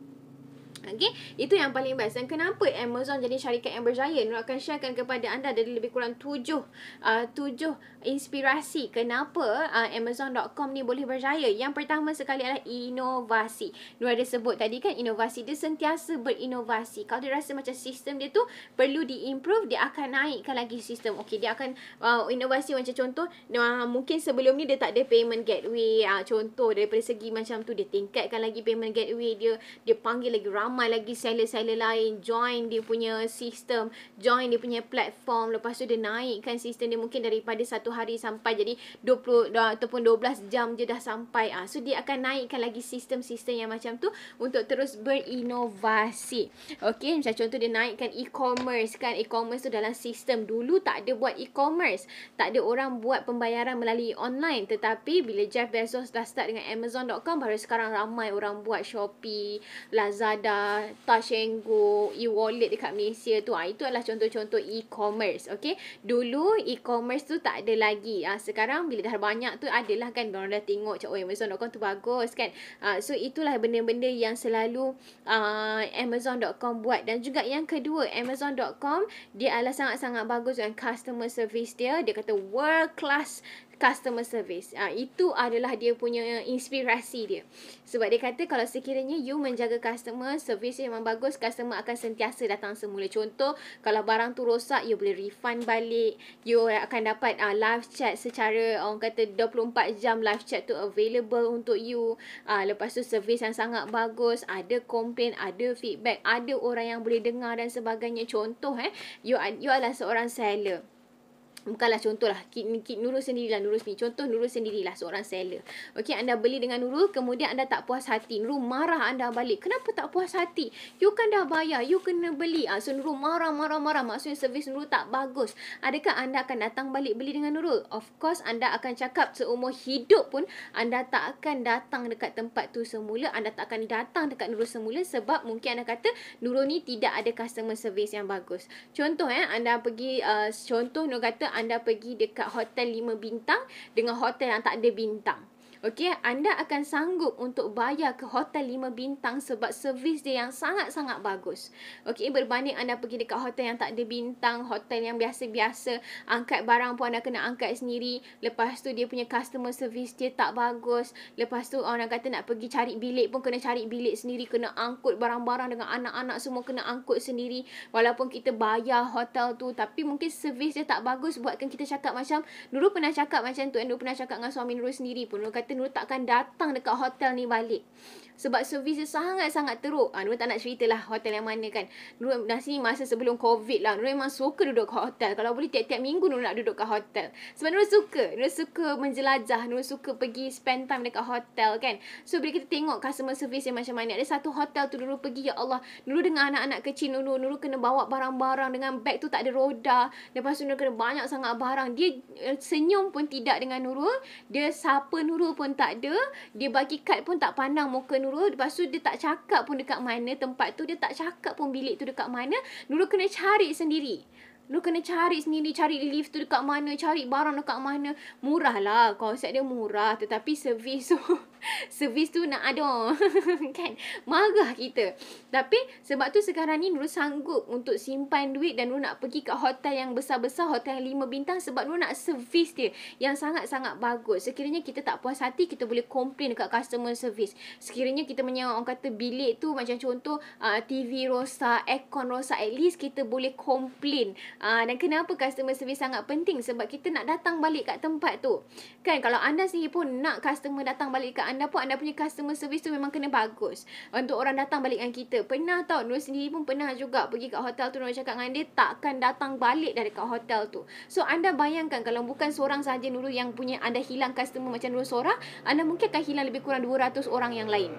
Okay, itu yang paling best. Dan kenapa Amazon jadi syarikat yang berjaya? Nur akan sharekan kepada anda dari lebih kurang tujuh, uh, tujuh inspirasi kenapa uh, Amazon.com ni boleh berjaya. Yang pertama sekali adalah inovasi. Nur ada sebut tadi kan inovasi dia sentiasa berinovasi. Kalau dia rasa macam sistem dia tu perlu diimprove, dia akan naikkan lagi sistem. Okay, dia akan uh, inovasi macam contoh, uh, mungkin sebelum ni dia tak ada payment gateway. Uh, contoh daripada segi macam tu, dia tingkatkan lagi payment gateway dia, dia panggil lagi ramai ramai lagi seller-seller lain join dia punya sistem, join dia punya platform. Lepas tu dia naikkan sistem dia mungkin daripada satu hari sampai jadi 20 ataupun 12 jam je dah sampai. Ah, So dia akan naikkan lagi sistem-sistem yang macam tu untuk terus berinovasi. Okay, macam contoh dia naikkan e-commerce kan. E-commerce tu dalam sistem. Dulu tak ada buat e-commerce. Tak ada orang buat pembayaran melalui online. Tetapi bila Jeff Bezos dah start dengan Amazon.com baru sekarang ramai orang buat Shopee, Lazada, touch and go e-wallet dekat Malaysia tu. Ha, itu adalah contoh-contoh e-commerce. Okay. Dulu e-commerce tu tak ada lagi. Ha, sekarang bila dah banyak tu adalah kan. Orang dah tengok macam oh, Amazon.com tu bagus kan. Ha, so itulah benda-benda yang selalu uh, Amazon.com buat. Dan juga yang kedua Amazon.com dia adalah sangat-sangat bagus dengan customer service dia. Dia kata world class customer service. Ah ha, itu adalah dia punya inspirasi dia. Sebab dia kata kalau sekiranya you menjaga customer service yang memang bagus, customer akan sentiasa datang semula. Contoh, kalau barang tu rosak, you boleh refund balik. You akan dapat uh, live chat secara orang kata 24 jam live chat tu available untuk you. Ah ha, lepas tu service yang sangat bagus, ada komplain, ada feedback, ada orang yang boleh dengar dan sebagainya. Contoh eh, you you adalah seorang seller. Bukanlah contohlah, kit, kit sendiri lah Nurul ni. Contoh Nurul sendirilah seorang seller. Okey, anda beli dengan Nurul, kemudian anda tak puas hati. Nurul marah anda balik. Kenapa tak puas hati? You kan dah bayar, you kena beli. Ha, so Nurul marah, marah, marah. Maksudnya servis Nurul tak bagus. Adakah anda akan datang balik beli dengan Nurul? Of course, anda akan cakap seumur hidup pun, anda tak akan datang dekat tempat tu semula. Anda tak akan datang dekat Nurul semula sebab mungkin anda kata Nurul ni tidak ada customer service yang bagus. Contoh eh, anda pergi, uh, contoh Nurul kata, anda pergi dekat hotel 5 bintang dengan hotel yang tak ada bintang. Okey, anda akan sanggup untuk bayar ke hotel lima bintang sebab servis dia yang sangat-sangat bagus. Okey, berbanding anda pergi dekat hotel yang tak ada bintang, hotel yang biasa-biasa, angkat barang pun anda kena angkat sendiri. Lepas tu dia punya customer service dia tak bagus. Lepas tu orang kata nak pergi cari bilik pun kena cari bilik sendiri, kena angkut barang-barang dengan anak-anak semua kena angkut sendiri. Walaupun kita bayar hotel tu tapi mungkin servis dia tak bagus buatkan kita cakap macam Nurul pernah cakap macam tu, Nurul pernah cakap dengan suami Nurul sendiri pun. Nurul kata Nur takkan datang dekat hotel ni balik sebab servis dia sangat-sangat teruk. Ha, Nurul tak nak cerita lah hotel yang mana kan. Nurul dah sini masa sebelum COVID lah. Nurul memang suka duduk kat hotel. Kalau boleh tiap-tiap minggu Nurul nak duduk kat hotel. Sebab Nurul suka. Nurul suka menjelajah. Nurul suka pergi spend time dekat hotel kan. So bila kita tengok customer service yang macam mana. Ada satu hotel tu Nurul pergi. Ya Allah. Nurul dengan anak-anak kecil Nurul. Nurul kena bawa barang-barang dengan beg tu tak ada roda. Lepas tu Nurul kena banyak sangat barang. Dia eh, senyum pun tidak dengan Nurul. Dia siapa Nurul pun tak ada. Dia bagi kad pun tak pandang muka Nurul Nurul Lepas tu dia tak cakap pun dekat mana tempat tu Dia tak cakap pun bilik tu dekat mana Nurul kena cari sendiri Lu kena cari sendiri, cari lift tu dekat mana, cari barang dekat mana. Murah lah, konsep dia murah. Tetapi servis tu, *laughs* servis tu nak ada *laughs* kan marah kita tapi sebab tu sekarang ni Nurul sanggup untuk simpan duit dan Nurul nak pergi kat hotel yang besar-besar hotel yang 5 bintang sebab Nurul nak servis dia yang sangat-sangat bagus sekiranya kita tak puas hati kita boleh komplain dekat customer service sekiranya kita menyewa orang kata bilik tu macam contoh uh, ah, TV rosak aircon rosak at least kita boleh komplain uh, dan kenapa customer service sangat penting sebab kita nak datang balik kat tempat tu kan kalau anda sendiri pun nak customer datang balik kat anda pun anda punya customer service tu memang kena bagus untuk orang datang balik dengan kita pernah tau Nur sendiri pun pernah juga pergi kat hotel tu Nur cakap dengan dia takkan datang balik dari dekat hotel tu so anda bayangkan kalau bukan seorang sahaja Nurul yang punya anda hilang customer macam Nurul seorang anda mungkin akan hilang lebih kurang 200 orang yang lain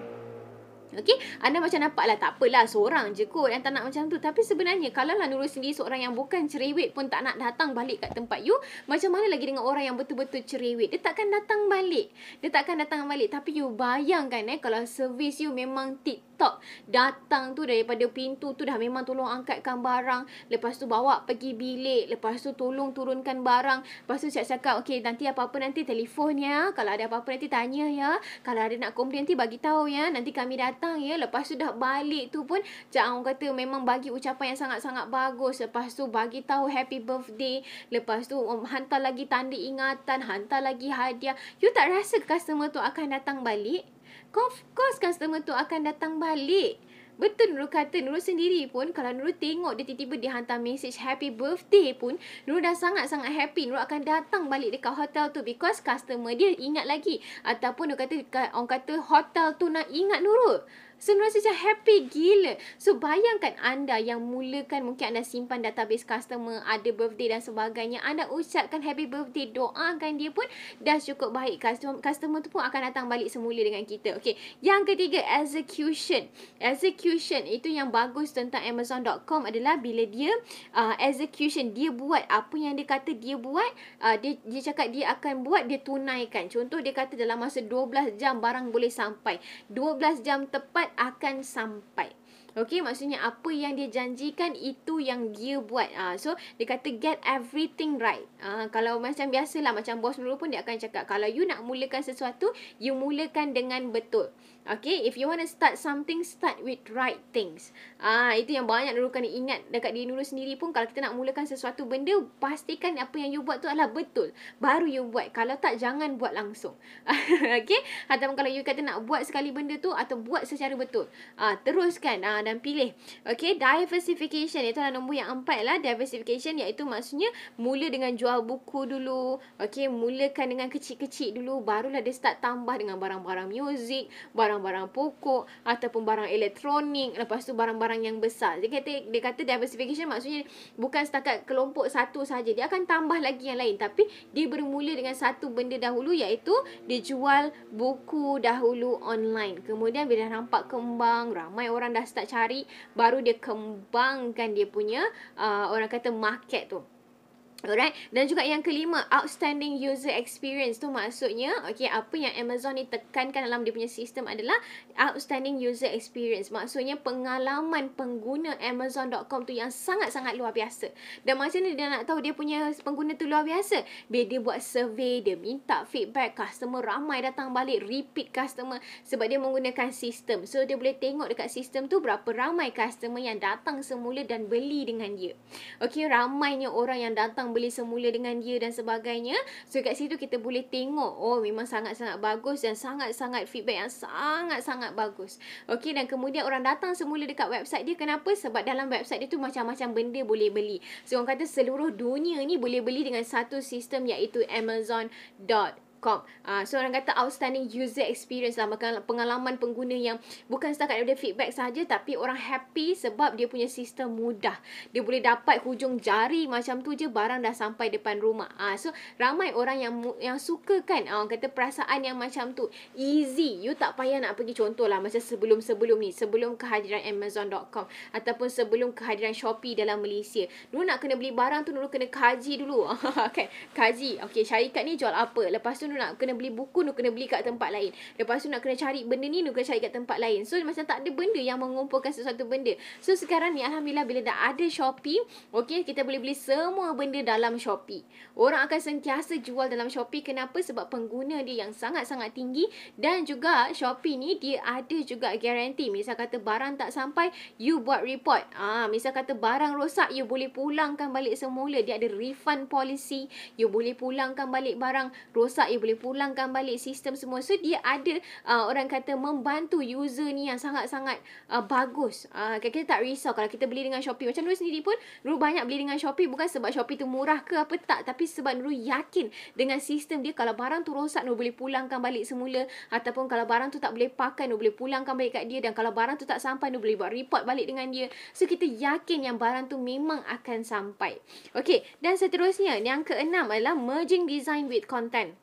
Okay, anda macam nampak lah tak apalah seorang je kot yang tak nak macam tu. Tapi sebenarnya kalau lah Nurul sendiri seorang yang bukan cerewet pun tak nak datang balik kat tempat you. Macam mana lagi dengan orang yang betul-betul cerewet. Dia takkan datang balik. Dia takkan datang balik. Tapi you bayangkan eh kalau servis you memang tip mentok datang tu daripada pintu tu dah memang tolong angkatkan barang lepas tu bawa pergi bilik lepas tu tolong turunkan barang lepas tu siap cakap okey nanti apa-apa nanti telefon ya kalau ada apa-apa nanti tanya ya kalau ada nak komplain nanti bagi tahu ya nanti kami datang ya lepas tu dah balik tu pun cakap orang kata memang bagi ucapan yang sangat-sangat bagus lepas tu bagi tahu happy birthday lepas tu um, hantar lagi tanda ingatan hantar lagi hadiah you tak rasa customer tu akan datang balik Of course customer tu akan datang balik. Betul Nurul kata Nurul sendiri pun kalau Nurul tengok dia tiba-tiba dia hantar message happy birthday pun Nurul dah sangat-sangat happy Nurul akan datang balik dekat hotel tu because customer dia ingat lagi ataupun Nurul kata orang kata hotel tu nak ingat Nurul. So, Nora macam happy gila. So, bayangkan anda yang mulakan mungkin anda simpan database customer, ada birthday dan sebagainya. Anda ucapkan happy birthday, doakan dia pun dah cukup baik. Customer, customer tu pun akan datang balik semula dengan kita. Okay. Yang ketiga, execution. Execution itu yang bagus tentang Amazon.com adalah bila dia uh, execution. Dia buat apa yang dia kata dia buat. Uh, dia, dia cakap dia akan buat, dia tunaikan. Contoh, dia kata dalam masa 12 jam barang boleh sampai. 12 jam tepat buat akan sampai. Okay, maksudnya apa yang dia janjikan itu yang dia buat. ha, so dia kata get everything right. ha, kalau macam biasalah macam bos dulu pun dia akan cakap kalau you nak mulakan sesuatu, you mulakan dengan betul. Okay, if you want to start something, start with right things. Ah, Itu yang banyak dulu kena ingat dekat diri dulu sendiri pun. Kalau kita nak mulakan sesuatu benda, pastikan apa yang you buat tu adalah betul. Baru you buat. Kalau tak, jangan buat langsung. *laughs* okay? Atau kalau you kata nak buat sekali benda tu atau buat secara betul. Ah, teruskan ah, dan pilih. Okay, diversification. Itu adalah nombor yang empat lah. Diversification iaitu maksudnya mula dengan jual buku dulu. Okay, mulakan dengan kecil-kecil dulu. Barulah dia start tambah dengan barang-barang muzik, barang barang-barang pokok ataupun barang elektronik lepas tu barang-barang yang besar. Dia kata dia kata diversification maksudnya bukan setakat kelompok satu saja. Dia akan tambah lagi yang lain tapi dia bermula dengan satu benda dahulu iaitu dia jual buku dahulu online. Kemudian bila dah nampak kembang, ramai orang dah start cari baru dia kembangkan dia punya uh, orang kata market tu. Alright, dan juga yang kelima, outstanding user experience tu maksudnya, okay, apa yang Amazon ni tekankan dalam dia punya sistem adalah outstanding user experience. Maksudnya pengalaman pengguna Amazon.com tu yang sangat-sangat luar biasa. Dan macam ni dia nak tahu dia punya pengguna tu luar biasa? Bila dia buat survey, dia minta feedback, customer ramai datang balik, repeat customer sebab dia menggunakan sistem. So, dia boleh tengok dekat sistem tu berapa ramai customer yang datang semula dan beli dengan dia. Okay, ramainya orang yang datang orang boleh semula dengan dia dan sebagainya. So kat situ kita boleh tengok oh memang sangat-sangat bagus dan sangat-sangat feedback yang sangat-sangat bagus. Okey dan kemudian orang datang semula dekat website dia kenapa? Sebab dalam website dia tu macam-macam benda boleh beli. So orang kata seluruh dunia ni boleh beli dengan satu sistem iaitu Amazon.com Com. Uh, ah, so orang kata outstanding user experience lah pengalaman pengguna yang bukan setakat ada feedback saja tapi orang happy sebab dia punya sistem mudah. Dia boleh dapat hujung jari macam tu je barang dah sampai depan rumah. Uh, so ramai orang yang yang suka kan uh, ah, orang kata perasaan yang macam tu. Easy. You tak payah nak pergi contoh lah macam sebelum-sebelum ni. Sebelum kehadiran Amazon.com ataupun sebelum kehadiran Shopee dalam Malaysia. Dulu nak kena beli barang tu dulu kena kaji dulu. okay. *laughs* Kaji. Okay syarikat ni jual apa. Lepas tu tu nak kena beli buku tu kena beli kat tempat lain. Lepas tu nak kena cari benda ni tu kena cari kat tempat lain. So macam tak ada benda yang mengumpulkan sesuatu benda. So sekarang ni Alhamdulillah bila dah ada Shopee. Okay kita boleh beli semua benda dalam Shopee. Orang akan sentiasa jual dalam Shopee. Kenapa? Sebab pengguna dia yang sangat-sangat tinggi. Dan juga Shopee ni dia ada juga garanti. Misal kata barang tak sampai you buat report. Ah, Misal kata barang rosak you boleh pulangkan balik semula. Dia ada refund policy. You boleh pulangkan balik barang rosak boleh pulangkan balik sistem semua. So dia ada uh, orang kata membantu user ni yang sangat-sangat uh, bagus. Uh, kita tak risau kalau kita beli dengan Shopee. Macam Nurul sendiri pun, Nurul banyak beli dengan Shopee bukan sebab Shopee tu murah ke apa tak. Tapi sebab Nurul yakin dengan sistem dia kalau barang tu rosak Nurul boleh pulangkan balik semula. Ataupun kalau barang tu tak boleh pakai Nurul boleh pulangkan balik kat dia. Dan kalau barang tu tak sampai Nurul boleh buat report balik dengan dia. So kita yakin yang barang tu memang akan sampai. Okay. Dan seterusnya yang keenam adalah merging design with content.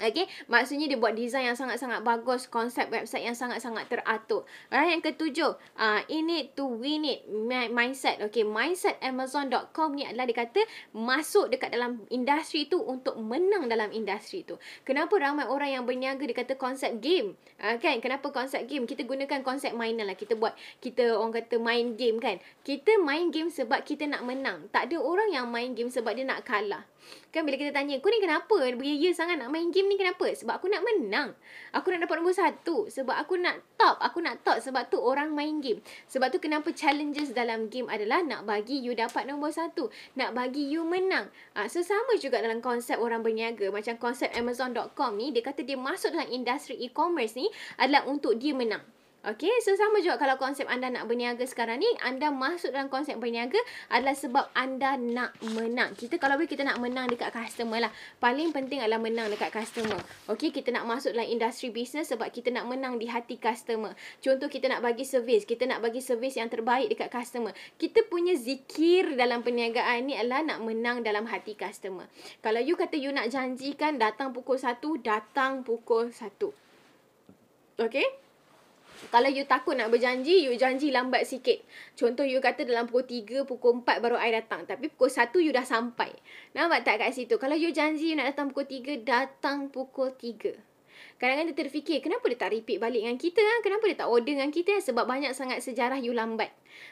Okay, maksudnya dia buat design yang sangat-sangat bagus, konsep website yang sangat-sangat teratur. Alright, yang ketujuh, uh, in it to win it, mindset. Okay, mindset Amazon.com ni adalah dikata masuk dekat dalam industri tu untuk menang dalam industri tu. Kenapa ramai orang yang berniaga dikata konsep game? Uh, kan, kenapa konsep game? Kita gunakan konsep mainan lah. Kita buat, kita orang kata main game kan. Kita main game sebab kita nak menang. Tak ada orang yang main game sebab dia nak kalah. Kan bila kita tanya, kau ni kenapa beri beria sangat nak main game ni kenapa? Sebab aku nak menang. Aku nak dapat nombor satu. Sebab aku nak top. Aku nak top. Sebab tu orang main game. Sebab tu kenapa challenges dalam game adalah nak bagi you dapat nombor satu. Nak bagi you menang. Ha, so sama juga dalam konsep orang berniaga. Macam konsep Amazon.com ni, dia kata dia masuk dalam industri e-commerce ni adalah untuk dia menang. Okay, so sama juga kalau konsep anda nak berniaga sekarang ni, anda masuk dalam konsep berniaga adalah sebab anda nak menang. Kita kalau boleh kita nak menang dekat customer lah. Paling penting adalah menang dekat customer. Okay, kita nak masuk dalam industri bisnes sebab kita nak menang di hati customer. Contoh kita nak bagi servis, kita nak bagi servis yang terbaik dekat customer. Kita punya zikir dalam perniagaan ni adalah nak menang dalam hati customer. Kalau you kata you nak janjikan datang pukul 1, datang pukul 1. Okay? Kalau you takut nak berjanji, you janji lambat sikit. Contoh you kata dalam pukul 3, pukul 4 baru I datang. Tapi pukul 1 you dah sampai. Nampak tak kat situ? Kalau you janji you nak datang pukul 3, datang pukul 3. Kadang-kadang dia terfikir, kenapa dia tak repeat balik dengan kita? Ah? Kenapa dia tak order dengan kita? Sebab banyak sangat sejarah you lambat.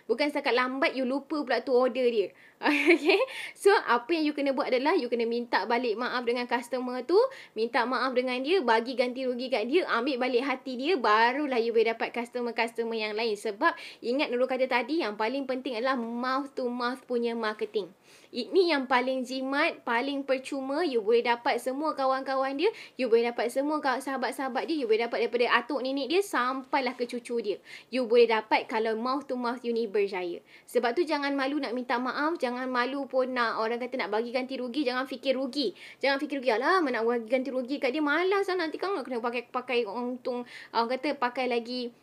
Bukan setakat lambat you lupa pula tu order dia. *laughs* Okay. So apa yang you kena buat adalah you kena minta balik maaf dengan customer tu. Minta maaf dengan dia. Bagi ganti rugi kat dia. Ambil balik hati dia. Barulah you boleh dapat customer-customer yang lain. Sebab ingat Nurul kata tadi yang paling penting adalah mouth to mouth punya marketing. Ini yang paling jimat, paling percuma. You boleh dapat semua kawan-kawan dia. You boleh dapat semua sahabat-sahabat dia. You boleh dapat daripada atuk nenek dia sampailah ke cucu dia. You boleh dapat kalau mouth to mouth universe saya. Sebab tu jangan malu nak minta maaf. Jangan malu pun nak orang kata nak bagi ganti rugi. Jangan fikir rugi. Jangan fikir rugi. Alah, mana nak bagi ganti rugi kat dia. Malas lah nanti kan. Kena pakai, pakai untung. Orang kata pakai lagi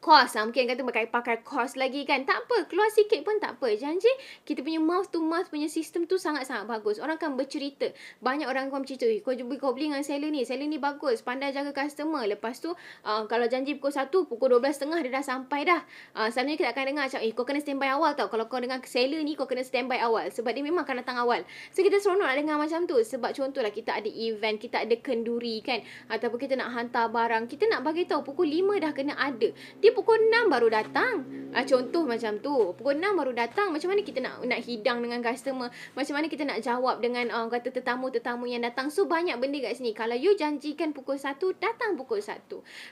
kos lah. Mungkin kata pakai, pakai kos lagi kan. Tak apa. Keluar sikit pun tak apa. Janji kita punya mouth to mouth punya sistem tu sangat-sangat bagus. Orang kan bercerita. Banyak orang kan bercerita. Kau jumpa kau beli dengan seller ni. Seller ni bagus. Pandai jaga customer. Lepas tu uh, kalau janji pukul 1, pukul 12.30 dia dah sampai dah. Uh, ah, selalunya kita akan dengar macam eh kau kena standby awal tau. Kalau kau dengan seller ni kau kena standby awal. Sebab dia memang akan datang awal. So kita seronok nak dengar macam tu. Sebab contohlah kita ada event. Kita ada kenduri kan. Ataupun kita nak hantar barang. Kita nak bagi tahu pukul 5 dah kena ada. Dia pukul 6 baru datang. Ah contoh macam tu. Pukul 6 baru datang. Macam mana kita nak nak hidang dengan customer? Macam mana kita nak jawab dengan ah, orang kata tetamu-tetamu yang datang? So banyak benda kat sini. Kalau you janjikan pukul 1, datang pukul 1.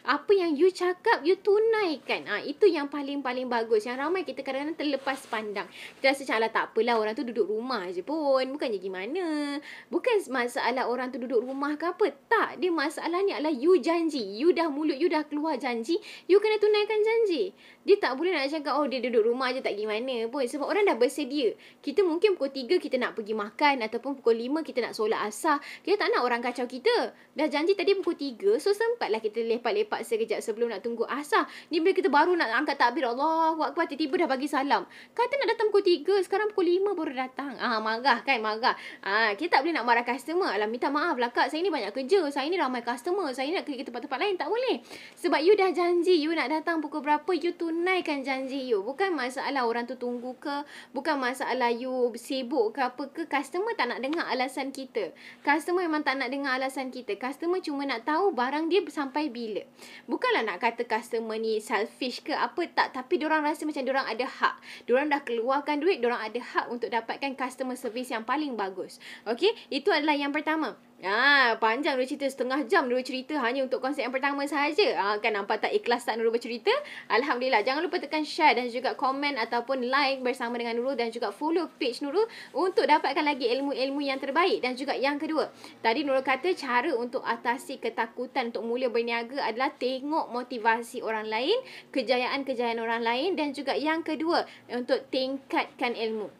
Apa yang you cakap, you tunaikan. Ah itu yang paling-paling bagus. Yang ramai kita kadang-kadang terlepas pandang. Kita rasa macam tak apalah orang tu duduk rumah je pun. je gimana. Bukan masalah orang tu duduk rumah ke apa. Tak. Dia masalah ni adalah you janji. You dah mulut, you dah keluar janji. You kena tunai tunaikan janji dia tak boleh nak cakap Oh dia duduk rumah je tak pergi mana pun Sebab orang dah bersedia Kita mungkin pukul 3 kita nak pergi makan Ataupun pukul 5 kita nak solat asah Kita tak nak orang kacau kita Dah janji tadi pukul 3 So sempatlah kita lepak-lepak sekejap sebelum nak tunggu asah Ni bila kita baru nak angkat takbir Allah Akbar tiba-tiba dah bagi salam Kata nak datang pukul 3 Sekarang pukul 5 baru datang Ah marah kan marah ah, Kita tak boleh nak marah customer Alam minta maaf lah kak Saya ni banyak kerja Saya ni ramai customer Saya nak pergi ke tempat-tempat lain Tak boleh Sebab you dah janji You nak datang pukul berapa You tu tunaikan janji you. Bukan masalah orang tu tunggu ke, bukan masalah you sibuk ke apa ke, customer tak nak dengar alasan kita. Customer memang tak nak dengar alasan kita. Customer cuma nak tahu barang dia sampai bila. Bukanlah nak kata customer ni selfish ke apa tak, tapi orang rasa macam orang ada hak. orang dah keluarkan duit, orang ada hak untuk dapatkan customer service yang paling bagus. Okay, itu adalah yang pertama. Ah, panjang dia cerita setengah jam dia cerita hanya untuk konsep yang pertama sahaja. Ah, kan nampak tak ikhlas tak Nurul bercerita? Alhamdulillah. Jangan lupa tekan share dan juga komen ataupun like bersama dengan Nurul dan juga follow page Nurul untuk dapatkan lagi ilmu-ilmu yang terbaik dan juga yang kedua. Tadi Nurul kata cara untuk atasi ketakutan untuk mula berniaga adalah tengok motivasi orang lain, kejayaan-kejayaan orang lain dan juga yang kedua untuk tingkatkan ilmu.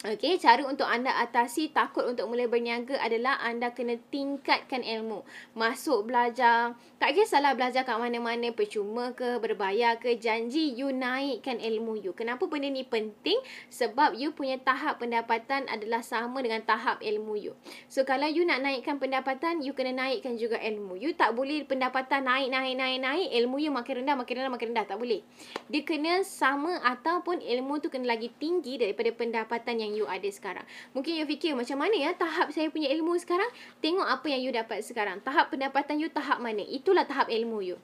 Okay, cara untuk anda atasi takut untuk mulai berniaga adalah anda kena tingkatkan ilmu. Masuk belajar, tak kisahlah belajar kat mana-mana, percuma ke, berbayar ke, janji you naikkan ilmu you. Kenapa benda ni penting? Sebab you punya tahap pendapatan adalah sama dengan tahap ilmu you. So, kalau you nak naikkan pendapatan, you kena naikkan juga ilmu. You tak boleh pendapatan naik, naik, naik, naik, ilmu you makin rendah, makin rendah, makin rendah. Tak boleh. Dia kena sama ataupun ilmu tu kena lagi tinggi daripada pendapatan yang yang you ada sekarang. Mungkin you fikir macam mana ya tahap saya punya ilmu sekarang? Tengok apa yang you dapat sekarang. Tahap pendapatan you tahap mana? Itulah tahap ilmu you.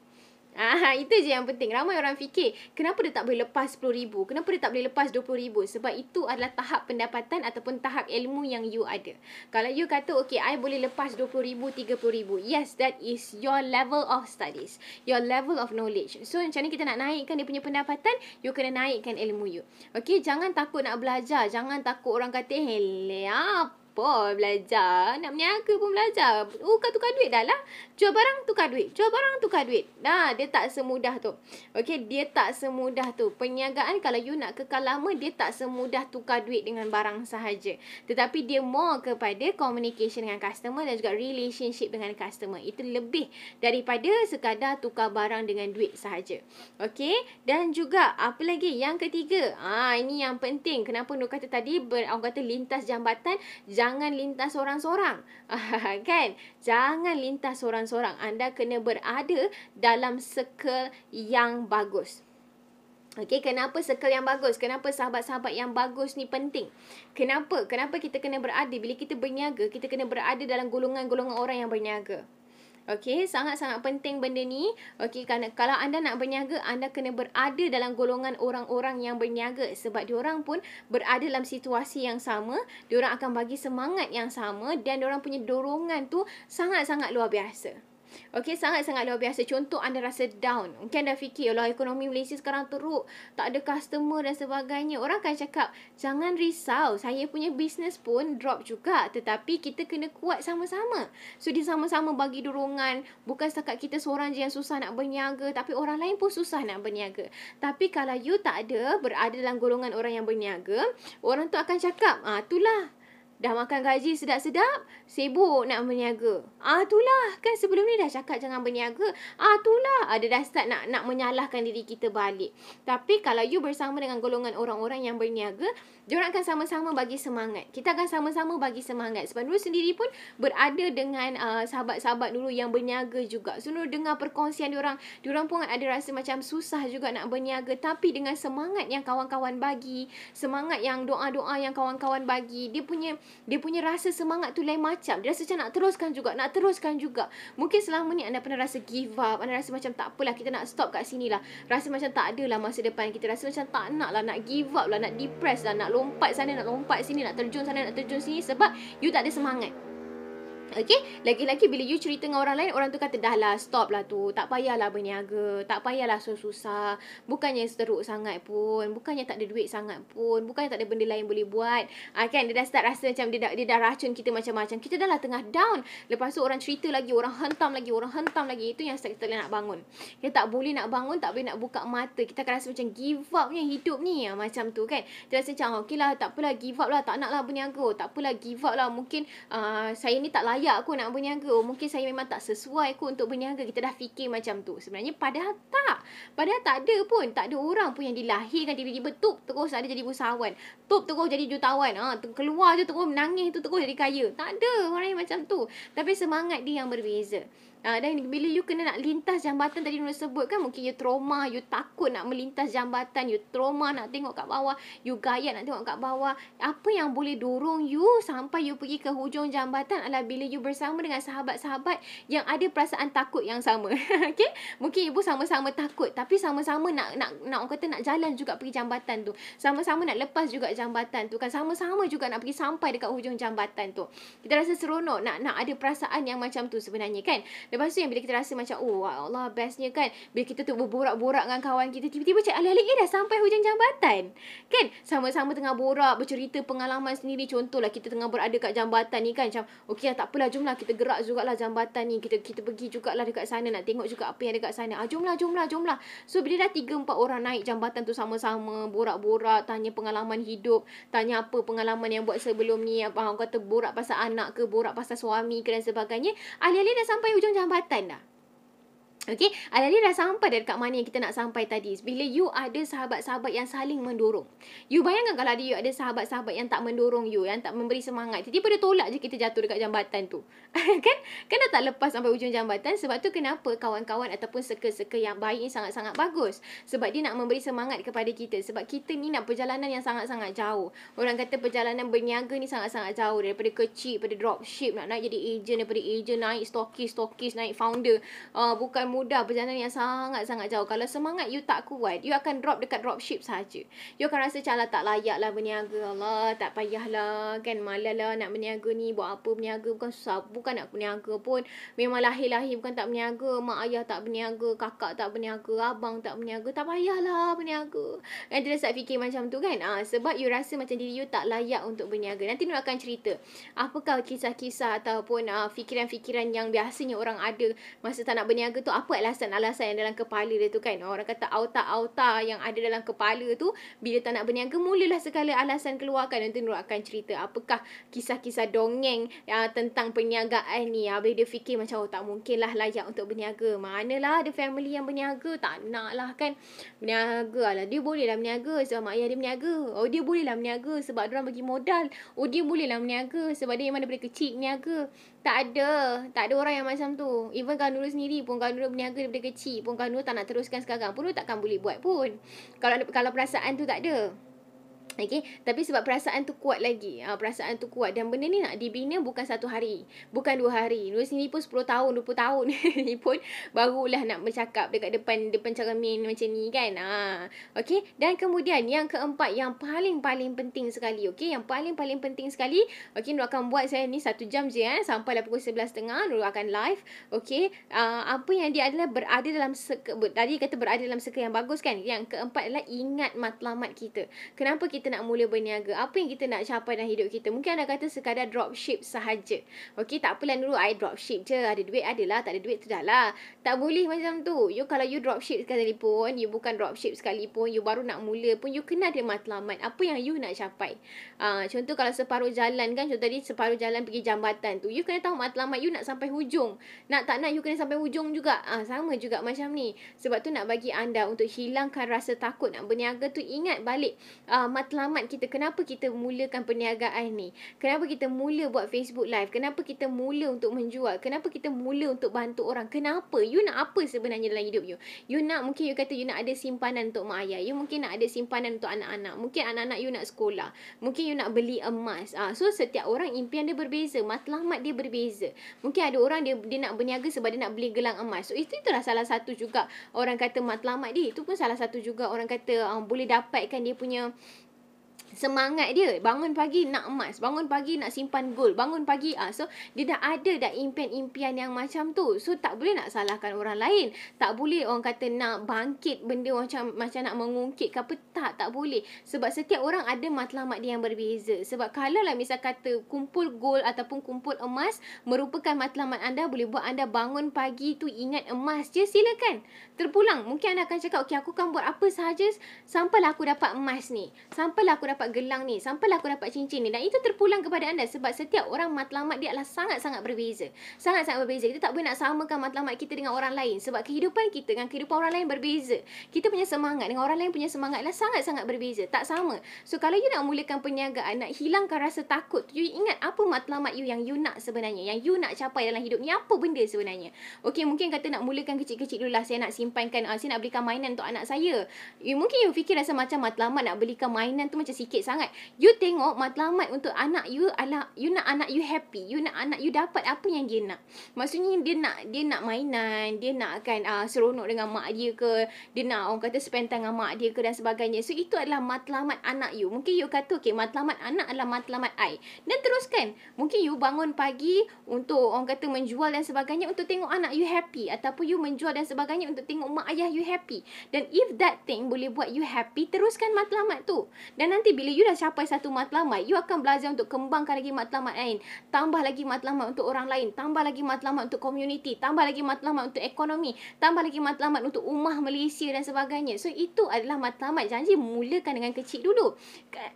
Ah, itu je yang penting. Ramai orang fikir, kenapa dia tak boleh lepas RM10,000? Kenapa dia tak boleh lepas RM20,000? Sebab itu adalah tahap pendapatan ataupun tahap ilmu yang you ada. Kalau you kata, okay, I boleh lepas RM20,000, RM30,000. Yes, that is your level of studies. Your level of knowledge. So, macam ni kita nak naikkan dia punya pendapatan, you kena naikkan ilmu you. Okay, jangan takut nak belajar. Jangan takut orang kata, hey, apa? apa belajar nak berniaga pun belajar tukar tukar duit dah lah jual barang tukar duit jual barang tukar duit nah dia tak semudah tu okay dia tak semudah tu perniagaan kalau you nak kekal lama dia tak semudah tukar duit dengan barang sahaja tetapi dia more kepada communication dengan customer dan juga relationship dengan customer itu lebih daripada sekadar tukar barang dengan duit sahaja okay dan juga apa lagi yang ketiga ah ini yang penting kenapa nak kata tadi ber, orang kata lintas jambatan jam jangan lintas seorang-seorang. *laughs* kan? Jangan lintas seorang-seorang. Anda kena berada dalam circle yang bagus. Okey, kenapa circle yang bagus? Kenapa sahabat-sahabat yang bagus ni penting? Kenapa? Kenapa kita kena berada bila kita berniaga, kita kena berada dalam golongan-golongan orang yang berniaga? Okey, sangat-sangat penting benda ni. Okey, kerana kalau anda nak berniaga, anda kena berada dalam golongan orang-orang yang berniaga sebab diorang pun berada dalam situasi yang sama, diorang akan bagi semangat yang sama dan diorang punya dorongan tu sangat-sangat luar biasa. Okay, sangat-sangat luar biasa. Contoh anda rasa down. Mungkin anda fikir, Allah ekonomi Malaysia sekarang teruk. Tak ada customer dan sebagainya. Orang akan cakap, jangan risau. Saya punya bisnes pun drop juga. Tetapi kita kena kuat sama-sama. So, dia sama-sama bagi dorongan. Bukan setakat kita seorang je yang susah nak berniaga. Tapi orang lain pun susah nak berniaga. Tapi kalau you tak ada, berada dalam golongan orang yang berniaga. Orang tu akan cakap, ah, itulah Dah makan gaji sedap-sedap, sibuk nak berniaga. Ah itulah kan sebelum ni dah cakap jangan berniaga. Ah itulah ada ah, dah start nak nak menyalahkan diri kita balik. Tapi kalau you bersama dengan golongan orang-orang yang berniaga, diorang akan sama-sama bagi semangat. Kita akan sama-sama bagi semangat. Sebab Nurul sendiri pun berada dengan uh, sahabat-sahabat dulu yang berniaga juga. So Nurul dengar perkongsian diorang, orang pun ada rasa macam susah juga nak berniaga. Tapi dengan semangat yang kawan-kawan bagi, semangat yang doa-doa yang kawan-kawan bagi, dia punya dia punya rasa semangat tu lain macam. Dia rasa macam nak teruskan juga, nak teruskan juga. Mungkin selama ni anda pernah rasa give up, anda rasa macam tak apalah kita nak stop kat sini lah. Rasa macam tak ada lah masa depan kita, rasa macam tak nak lah, nak give up lah, nak depress lah, nak lompat sana, nak lompat sini, nak terjun sana, nak terjun sini sebab you tak ada semangat. Okay Lagi-lagi bila you cerita dengan orang lain Orang tu kata Dah lah stop lah tu Tak payahlah berniaga Tak payahlah susah-susah Bukannya seteruk sangat pun Bukannya tak ada duit sangat pun Bukannya tak ada benda lain boleh buat ha, Kan dia dah start rasa macam Dia dah, dia dah racun kita macam-macam Kita dah lah tengah down Lepas tu orang cerita lagi Orang hentam lagi Orang hentam lagi Itu yang start kita nak bangun Kita tak boleh nak bangun Tak boleh nak buka mata Kita akan rasa macam Give up ni hidup ni ha, Macam tu kan Kita rasa macam ah, Okay lah takpelah give up lah Tak nak lah berniaga Takpelah give up lah Mungkin uh, saya ni tak layak layak aku nak berniaga oh, Mungkin saya memang tak sesuai aku untuk berniaga Kita dah fikir macam tu Sebenarnya padahal tak Padahal tak ada pun Tak ada orang pun yang dilahirkan Tiba-tiba tup terus ada jadi usahawan Tup terus jadi jutawan ha, Keluar je terus menangis tu terus jadi kaya Tak ada orang yang macam tu Tapi semangat dia yang berbeza Ah, dan bila you kena nak lintas jambatan tadi Nur sebut kan mungkin you trauma, you takut nak melintas jambatan, you trauma nak tengok kat bawah, you gayat nak tengok kat bawah. Apa yang boleh dorong you sampai you pergi ke hujung jambatan adalah bila you bersama dengan sahabat-sahabat yang ada perasaan takut yang sama. *laughs* okay? Mungkin ibu sama-sama takut tapi sama-sama nak nak nak orang kata nak jalan juga pergi jambatan tu. Sama-sama nak lepas juga jambatan tu kan. Sama-sama juga nak pergi sampai dekat hujung jambatan tu. Kita rasa seronok nak nak ada perasaan yang macam tu sebenarnya kan. Lepas tu yang bila kita rasa macam Oh Allah bestnya kan Bila kita tu berborak-borak dengan kawan kita Tiba-tiba macam alih-alih Eh dah sampai hujung jambatan Kan Sama-sama tengah borak Bercerita pengalaman sendiri Contohlah kita tengah berada kat jambatan ni kan Macam okey lah takpelah jomlah Kita gerak jugalah jambatan ni Kita kita pergi jugalah dekat sana Nak tengok juga apa yang ada kat sana ah, Jomlah jomlah jomlah So bila dah 3-4 orang naik jambatan tu sama-sama Borak-borak Tanya pengalaman hidup Tanya apa pengalaman yang buat sebelum ni Apa orang kata borak pasal anak ke Borak pasal suami ke dan sebagainya Alih-alih dah sampai hujung jambatan keterlambatan lah. Okay, Alali dah sampai dari dekat mana yang kita nak sampai tadi. Bila you ada sahabat-sahabat yang saling mendorong. You bayangkan kalau ada you ada sahabat-sahabat yang tak mendorong you, yang tak memberi semangat. Tiba-tiba dia tolak je kita jatuh dekat jambatan tu. *laughs* kan? Kan tak lepas sampai ujung jambatan. Sebab tu kenapa kawan-kawan ataupun seke-seke yang baik ni sangat-sangat bagus. Sebab dia nak memberi semangat kepada kita. Sebab kita ni nak perjalanan yang sangat-sangat jauh. Orang kata perjalanan berniaga ni sangat-sangat jauh. Daripada kecil, daripada dropship, nak naik jadi agent, daripada agent naik stokis, stokis, naik founder. Uh, bukan mudah perjalanan yang sangat-sangat jauh. Kalau semangat you tak kuat, you akan drop dekat dropship saja. You akan rasa macam tak layak lah berniaga. Allah, tak payahlah kan malah lah nak berniaga ni. Buat apa berniaga bukan susah. Bukan nak berniaga pun. Memang lahir-lahir bukan tak berniaga. Mak ayah tak berniaga. Kakak tak berniaga. Abang tak berniaga. Tak payahlah berniaga. Kan dia start fikir macam tu kan. ha, sebab you rasa macam diri you tak layak untuk berniaga. Nanti you akan cerita. Apakah kisah-kisah ataupun ha, fikiran-fikiran yang biasanya orang ada masa tak nak berniaga tu apa apa alasan-alasan yang dalam kepala dia tu kan. Orang kata auta-auta yang ada dalam kepala tu bila tak nak berniaga mulalah segala alasan keluarkan. Nanti Nurul akan cerita apakah kisah-kisah dongeng ya, tentang perniagaan ni. Ya. Ah, Habis dia fikir macam oh, tak mungkin lah layak untuk berniaga. Manalah ada family yang berniaga. Tak nak lah kan. Berniaga lah. Dia bolehlah berniaga sebab mak ayah dia berniaga. Oh dia bolehlah berniaga sebab orang bagi modal. Oh dia bolehlah berniaga sebab dia mana daripada kecil berniaga. Tak ada. Tak ada orang yang macam tu. Even Kak Nurul sendiri pun Kak berniaga daripada kecil pun kalau Nur tak nak teruskan sekarang pun Nur takkan boleh buat pun kalau kalau perasaan tu tak ada Okay. Tapi sebab perasaan tu kuat lagi. Ha, perasaan tu kuat. Dan benda ni nak dibina bukan satu hari. Bukan dua hari. Nulis ni pun 10 tahun, 20 tahun *laughs* ni pun barulah nak bercakap dekat depan depan cermin macam ni kan. Ha. Ah, okay. Dan kemudian yang keempat yang paling-paling penting sekali. Okay. Yang paling-paling penting sekali. Okay. Nur akan buat saya ni satu jam je. Eh. Sampai lah pukul 11.30. Nur akan live. Okay. Ha, ah, apa yang dia adalah berada dalam seka. tadi kata berada dalam seka yang bagus kan. Yang keempat adalah ingat matlamat kita. Kenapa kita kita nak mula berniaga, apa yang kita nak capai dalam hidup kita. Mungkin anda kata sekadar dropship sahaja. okay tak apalah dulu I dropship je. Ada duit adalah, tak ada duit tu dah lah. Tak boleh macam tu. You kalau you dropship sekali pun, you bukan dropship sekali pun, you baru nak mula pun, you kena ada matlamat. Apa yang you nak capai. Ha, contoh kalau separuh jalan kan, contoh tadi separuh jalan pergi jambatan tu. You kena tahu matlamat you nak sampai hujung. Nak tak nak you kena sampai hujung juga. Ah sama juga macam ni. Sebab tu nak bagi anda untuk hilangkan rasa takut nak berniaga tu, ingat balik uh, matlamat matlamat kita kenapa kita mulakan perniagaan ni kenapa kita mula buat Facebook live kenapa kita mula untuk menjual kenapa kita mula untuk bantu orang kenapa you nak apa sebenarnya dalam hidup you you nak mungkin you kata you nak ada simpanan untuk mak ayah you mungkin nak ada simpanan untuk anak-anak mungkin anak-anak you nak sekolah mungkin you nak beli emas ah so setiap orang impian dia berbeza matlamat dia berbeza mungkin ada orang dia dia nak berniaga sebab dia nak beli gelang emas so itu itulah salah satu juga orang kata matlamat dia itu pun salah satu juga orang kata um, boleh dapatkan dia punya semangat dia bangun pagi nak emas bangun pagi nak simpan gold bangun pagi ah so dia dah ada dah impian-impian yang macam tu so tak boleh nak salahkan orang lain tak boleh orang kata nak bangkit benda macam macam nak mengungkit ke apa tak tak boleh sebab setiap orang ada matlamat dia yang berbeza sebab kalau lah misal kata kumpul gold ataupun kumpul emas merupakan matlamat anda boleh buat anda bangun pagi tu ingat emas je silakan terpulang mungkin anda akan cakap okey aku kan buat apa sahaja sampailah aku dapat emas ni sampailah aku dapat dapat gelang ni sampailah aku dapat cincin ni dan itu terpulang kepada anda sebab setiap orang matlamat dia adalah sangat-sangat berbeza sangat-sangat berbeza kita tak boleh nak samakan matlamat kita dengan orang lain sebab kehidupan kita dengan kehidupan orang lain berbeza kita punya semangat dengan orang lain punya semangat adalah sangat-sangat berbeza tak sama so kalau you nak mulakan perniagaan nak hilangkan rasa takut you ingat apa matlamat you yang you nak sebenarnya yang you nak capai dalam hidup ni apa benda sebenarnya Okay mungkin kata nak mulakan kecil-kecil dulu lah saya nak simpankan uh, saya nak belikan mainan untuk anak saya you, mungkin you fikir rasa macam matlamat nak belikan mainan tu macam sikit sangat. You tengok matlamat untuk anak you adalah you nak anak you happy, you nak anak you dapat apa yang dia nak. Maksudnya dia nak dia nak mainan, dia nak akan uh, ah, seronok dengan mak dia ke, dia nak orang kata spend time dengan mak dia ke dan sebagainya. So itu adalah matlamat anak you. Mungkin you kata okay matlamat anak adalah matlamat I. Dan teruskan. Mungkin you bangun pagi untuk orang kata menjual dan sebagainya untuk tengok anak you happy ataupun you menjual dan sebagainya untuk tengok mak ayah you happy. Dan if that thing boleh buat you happy, teruskan matlamat tu. Dan nanti bila you dah capai satu matlamat, you akan belajar untuk kembangkan lagi matlamat lain. Tambah lagi matlamat untuk orang lain. Tambah lagi matlamat untuk community. Tambah lagi matlamat untuk ekonomi. Tambah lagi matlamat untuk rumah Malaysia dan sebagainya. So, itu adalah matlamat. Janji mulakan dengan kecil dulu.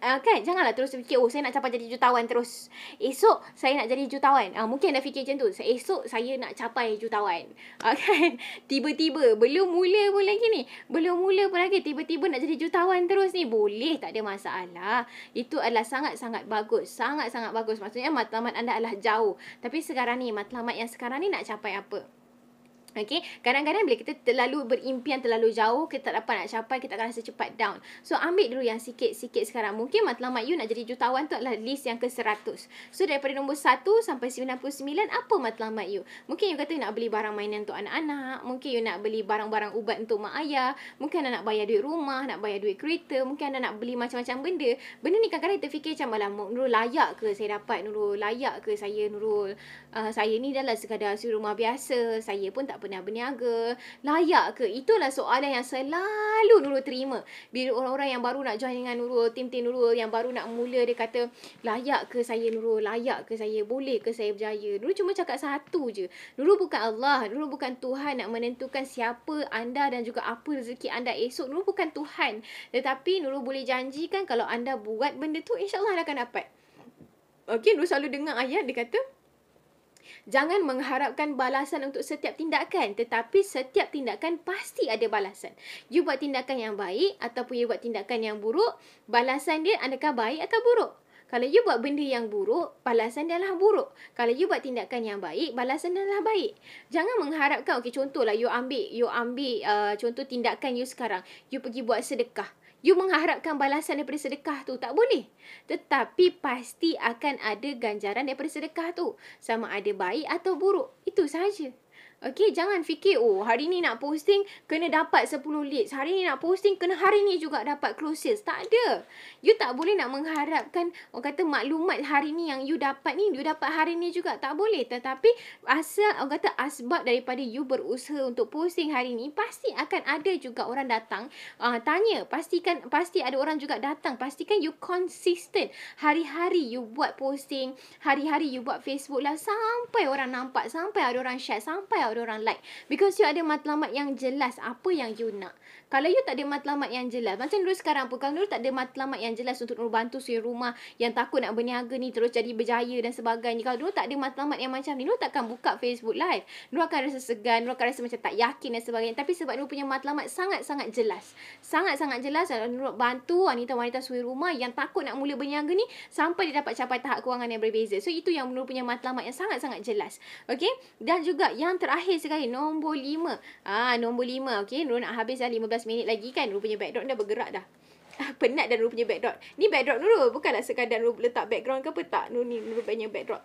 Uh, kan? Janganlah terus fikir, oh saya nak capai jadi jutawan terus. Esok, saya nak jadi jutawan. Uh, mungkin anda fikir macam tu. Esok, saya nak capai jutawan. Ah, *laughs* kan? tiba-tiba, belum mula pun lagi ni. Belum mula pun lagi. Tiba-tiba nak jadi jutawan terus ni. Boleh tak ada masalah lah. Itu adalah sangat-sangat bagus. Sangat-sangat bagus. Maksudnya matlamat anda adalah jauh. Tapi sekarang ni, matlamat yang sekarang ni nak capai apa? Okay, kadang-kadang bila kita terlalu berimpian terlalu jauh, kita tak dapat nak capai, kita akan rasa cepat down. So, ambil dulu yang sikit-sikit sekarang. Mungkin matlamat you nak jadi jutawan tu adalah list yang ke-100. So, daripada nombor 1 sampai 99, apa matlamat you? Mungkin you kata you nak beli barang mainan untuk anak-anak. Mungkin you nak beli barang-barang ubat untuk mak ayah. Mungkin anda nak bayar duit rumah, nak bayar duit kereta. Mungkin anda nak beli macam-macam benda. Benda ni kadang-kadang kita fikir macam, alam, Nurul layak ke saya dapat Nurul? Layak ke saya Nurul? Uh, saya ni dalam sekadar rumah biasa. Saya pun tak pernah berniaga? Layak ke? Itulah soalan yang selalu Nurul terima. Bila orang-orang yang baru nak join dengan Nurul, tim-tim Nurul yang baru nak mula dia kata, layak ke saya Nurul? Layak ke saya? Boleh ke saya berjaya? Nurul cuma cakap satu je. Nurul bukan Allah. Nurul bukan Tuhan nak menentukan siapa anda dan juga apa rezeki anda esok. Nurul bukan Tuhan. Tetapi Nurul boleh janjikan kalau anda buat benda tu, insyaAllah anda akan dapat. Okay, Nurul selalu dengar ayat, dia kata, Jangan mengharapkan balasan untuk setiap tindakan tetapi setiap tindakan pasti ada balasan. You buat tindakan yang baik ataupun you buat tindakan yang buruk, balasan dia adakah baik atau buruk? Kalau you buat benda yang buruk, balasan dia adalah buruk. Kalau you buat tindakan yang baik, balasan dia adalah baik. Jangan mengharapkan, okay, contohlah you ambil, you ambil uh, contoh tindakan you sekarang. You pergi buat sedekah. You mengharapkan balasan daripada sedekah tu tak boleh. Tetapi pasti akan ada ganjaran daripada sedekah tu. Sama ada baik atau buruk. Itu sahaja. Okay, jangan fikir, oh hari ni nak posting, kena dapat 10 leads. Hari ni nak posting, kena hari ni juga dapat close sales. Tak ada. You tak boleh nak mengharapkan, orang kata maklumat hari ni yang you dapat ni, you dapat hari ni juga. Tak boleh. Tetapi, asal, orang kata asbab daripada you berusaha untuk posting hari ni, pasti akan ada juga orang datang. Uh, tanya, pastikan, pasti ada orang juga datang. Pastikan you konsisten. Hari-hari you buat posting, hari-hari you buat Facebook lah, sampai orang nampak, sampai ada orang share, sampai orang like because you ada matlamat yang jelas apa yang you nak kalau you tak ada matlamat yang jelas Macam dulu sekarang pun Kalau dulu tak ada matlamat yang jelas Untuk nur bantu suri rumah Yang takut nak berniaga ni Terus jadi berjaya dan sebagainya Kalau dulu tak ada matlamat yang macam ni Nur takkan buka Facebook live Dulu akan rasa segan dulu akan rasa macam tak yakin dan sebagainya Tapi sebab dulu punya matlamat sangat-sangat jelas Sangat-sangat jelas lah, Nur bantu wanita-wanita suri rumah Yang takut nak mula berniaga ni Sampai dia dapat capai tahap kewangan yang berbeza So itu yang dulu punya matlamat yang sangat-sangat jelas Okay Dan juga yang terakhir sekali Nombor lima ah, Nombor lima okay Dulu nak habis dah 15 minit lagi kan rupanya backdrop dah bergerak dah. *laughs* Penat dan rupanya backdrop. Ni backdrop Nurul. Bukanlah sekadar Nurul letak background ke apa tak. Nurul ni rupanya backdrop.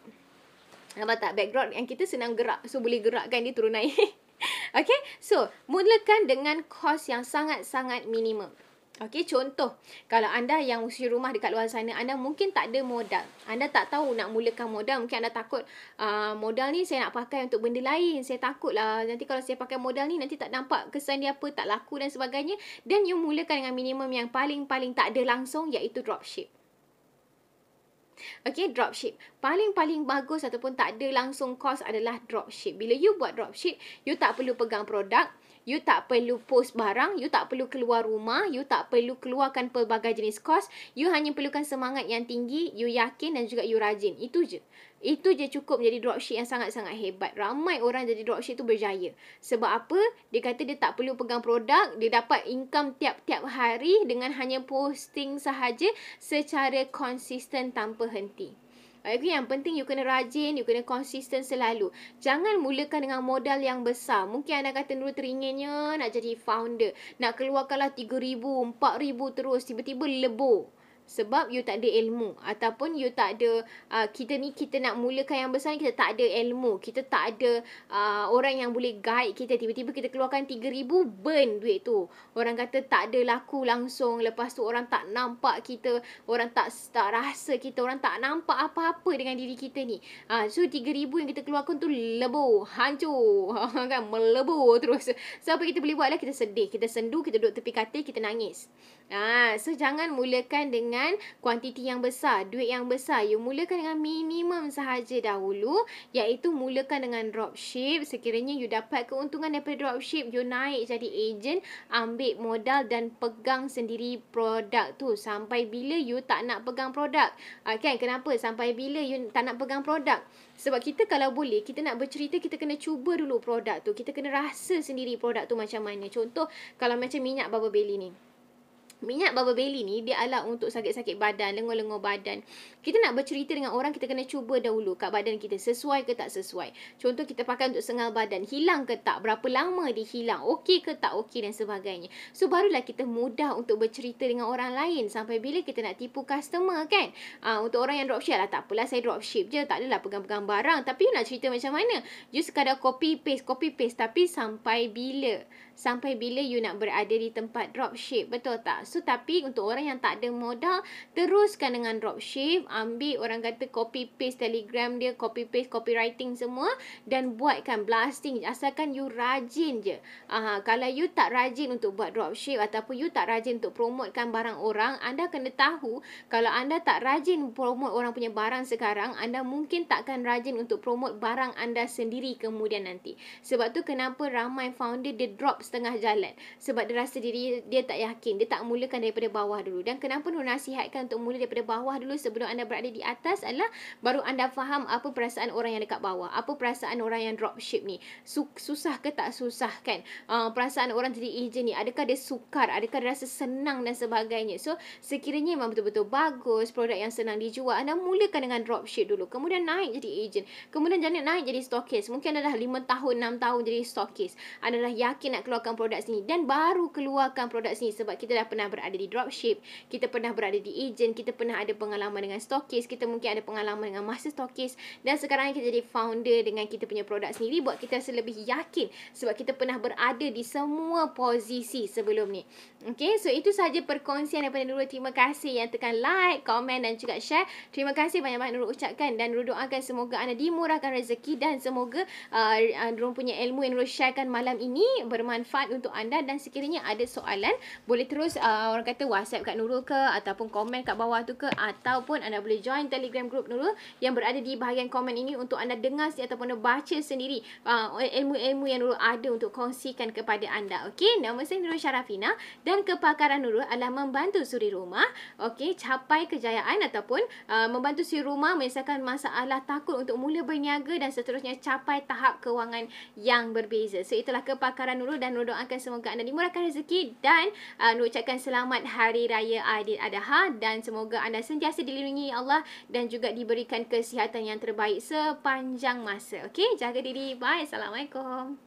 Nampak tak? Background yang kita senang gerak. So boleh gerakkan dia turun naik. *laughs* okay. So mulakan dengan kos yang sangat-sangat minimum. Okey, contoh. Kalau anda yang usia rumah dekat luar sana, anda mungkin tak ada modal. Anda tak tahu nak mulakan modal. Mungkin anda takut uh, modal ni saya nak pakai untuk benda lain. Saya takutlah nanti kalau saya pakai modal ni, nanti tak nampak kesan dia apa, tak laku dan sebagainya. dan you mulakan dengan minimum yang paling-paling tak ada langsung iaitu dropship. Okay, dropship. Paling-paling bagus ataupun tak ada langsung kos adalah dropship. Bila you buat dropship, you tak perlu pegang produk you tak perlu post barang, you tak perlu keluar rumah, you tak perlu keluarkan pelbagai jenis kos, you hanya perlukan semangat yang tinggi, you yakin dan juga you rajin. Itu je. Itu je cukup jadi dropship yang sangat-sangat hebat. Ramai orang jadi dropship tu berjaya. Sebab apa? Dia kata dia tak perlu pegang produk, dia dapat income tiap-tiap hari dengan hanya posting sahaja secara konsisten tanpa henti. I yang penting you kena rajin, you kena konsisten selalu. Jangan mulakan dengan modal yang besar. Mungkin anda kata dulu teringinnya nak jadi founder. Nak keluarkanlah RM3,000, RM4,000 terus. Tiba-tiba lebur. Sebab you tak ada ilmu ataupun you tak ada uh, kita ni kita nak mulakan yang besar ni kita tak ada ilmu. Kita tak ada uh, orang yang boleh guide kita. Tiba-tiba kita keluarkan 3000 burn duit tu. Orang kata tak ada laku langsung. Lepas tu orang tak nampak kita, orang tak tak rasa kita, orang tak nampak apa-apa dengan diri kita ni. uh, so 3000 yang kita keluarkan tu lebo hancur. *laughs* kan melebo terus. So apa kita boleh buat lah kita sedih, kita sendu, kita duduk tepi katil, kita nangis. Ah uh, so jangan mulakan dengan dengan kuantiti yang besar, duit yang besar. You mulakan dengan minimum sahaja dahulu iaitu mulakan dengan dropship. Sekiranya you dapat keuntungan daripada dropship, you naik jadi agent, ambil modal dan pegang sendiri produk tu sampai bila you tak nak pegang produk. Okay, ah, kenapa? Sampai bila you tak nak pegang produk? Sebab kita kalau boleh, kita nak bercerita, kita kena cuba dulu produk tu. Kita kena rasa sendiri produk tu macam mana. Contoh, kalau macam minyak bubble belly ni. Minyak bubble belly ni dia ala untuk sakit-sakit badan, lengur-lengur badan. Kita nak bercerita dengan orang, kita kena cuba dahulu kat badan kita sesuai ke tak sesuai. Contoh kita pakai untuk sengal badan, hilang ke tak, berapa lama dia hilang, okey ke tak okey dan sebagainya. So barulah kita mudah untuk bercerita dengan orang lain sampai bila kita nak tipu customer kan. Ah untuk orang yang dropship lah tak apalah saya dropship je, tak adalah pegang-pegang barang tapi nak cerita macam mana? You sekadar copy paste, copy paste tapi sampai bila? sampai bila you nak berada di tempat dropship betul tak so tapi untuk orang yang tak ada modal teruskan dengan dropship ambil orang kata copy paste telegram dia copy paste copywriting semua dan buatkan blasting asalkan you rajin je Aha, kalau you tak rajin untuk buat dropship ataupun you tak rajin untuk promotekan barang orang anda kena tahu kalau anda tak rajin promote orang punya barang sekarang anda mungkin takkan rajin untuk promote barang anda sendiri kemudian nanti sebab tu kenapa ramai founder dia drop setengah jalan sebab dia rasa diri dia tak yakin dia tak mulakan daripada bawah dulu dan kenapa Nur nasihatkan untuk mula daripada bawah dulu sebelum anda berada di atas adalah baru anda faham apa perasaan orang yang dekat bawah apa perasaan orang yang dropship ni susah ke tak susah kan uh, perasaan orang jadi agent ni adakah dia sukar adakah dia rasa senang dan sebagainya so sekiranya memang betul-betul bagus produk yang senang dijual anda mulakan dengan dropship dulu kemudian naik jadi agent kemudian jangan naik jadi stokis mungkin anda dah 5 tahun 6 tahun jadi stokis anda dah yakin nak keluar keluarkan produk sini dan baru keluarkan produk sini sebab kita dah pernah berada di dropship, kita pernah berada di agent, kita pernah ada pengalaman dengan stockist, kita mungkin ada pengalaman dengan master stockist dan sekarang kita jadi founder dengan kita punya produk sendiri buat kita rasa lebih yakin sebab kita pernah berada di semua posisi sebelum ni. Okay, so itu sahaja perkongsian daripada Nurul. Terima kasih yang tekan like, komen dan juga share. Terima kasih banyak-banyak Nurul ucapkan dan Nurul doakan semoga anda dimurahkan rezeki dan semoga uh, Nurul uh, punya ilmu yang Nurul sharekan malam ini bermanfaat bermanfaat untuk anda dan sekiranya ada soalan boleh terus uh, orang kata WhatsApp kat Nurul ke ataupun komen kat bawah tu ke ataupun anda boleh join Telegram group Nurul yang berada di bahagian komen ini untuk anda dengar ataupun anda baca sendiri uh, ilmu-ilmu yang Nurul ada untuk kongsikan kepada anda. Okey, nama saya Nurul Sharafina dan kepakaran Nurul adalah membantu suri rumah okey capai kejayaan ataupun uh, membantu suri rumah menyelesaikan masalah takut untuk mula berniaga dan seterusnya capai tahap kewangan yang berbeza. So itulah kepakaran Nurul dan Nur doakan semoga anda dimurahkan rezeki dan uh, Nur ucapkan selamat Hari Raya Adha dan semoga anda sentiasa dilindungi ya Allah dan juga diberikan kesihatan yang terbaik sepanjang masa. Okey, jaga diri. Bye. Assalamualaikum.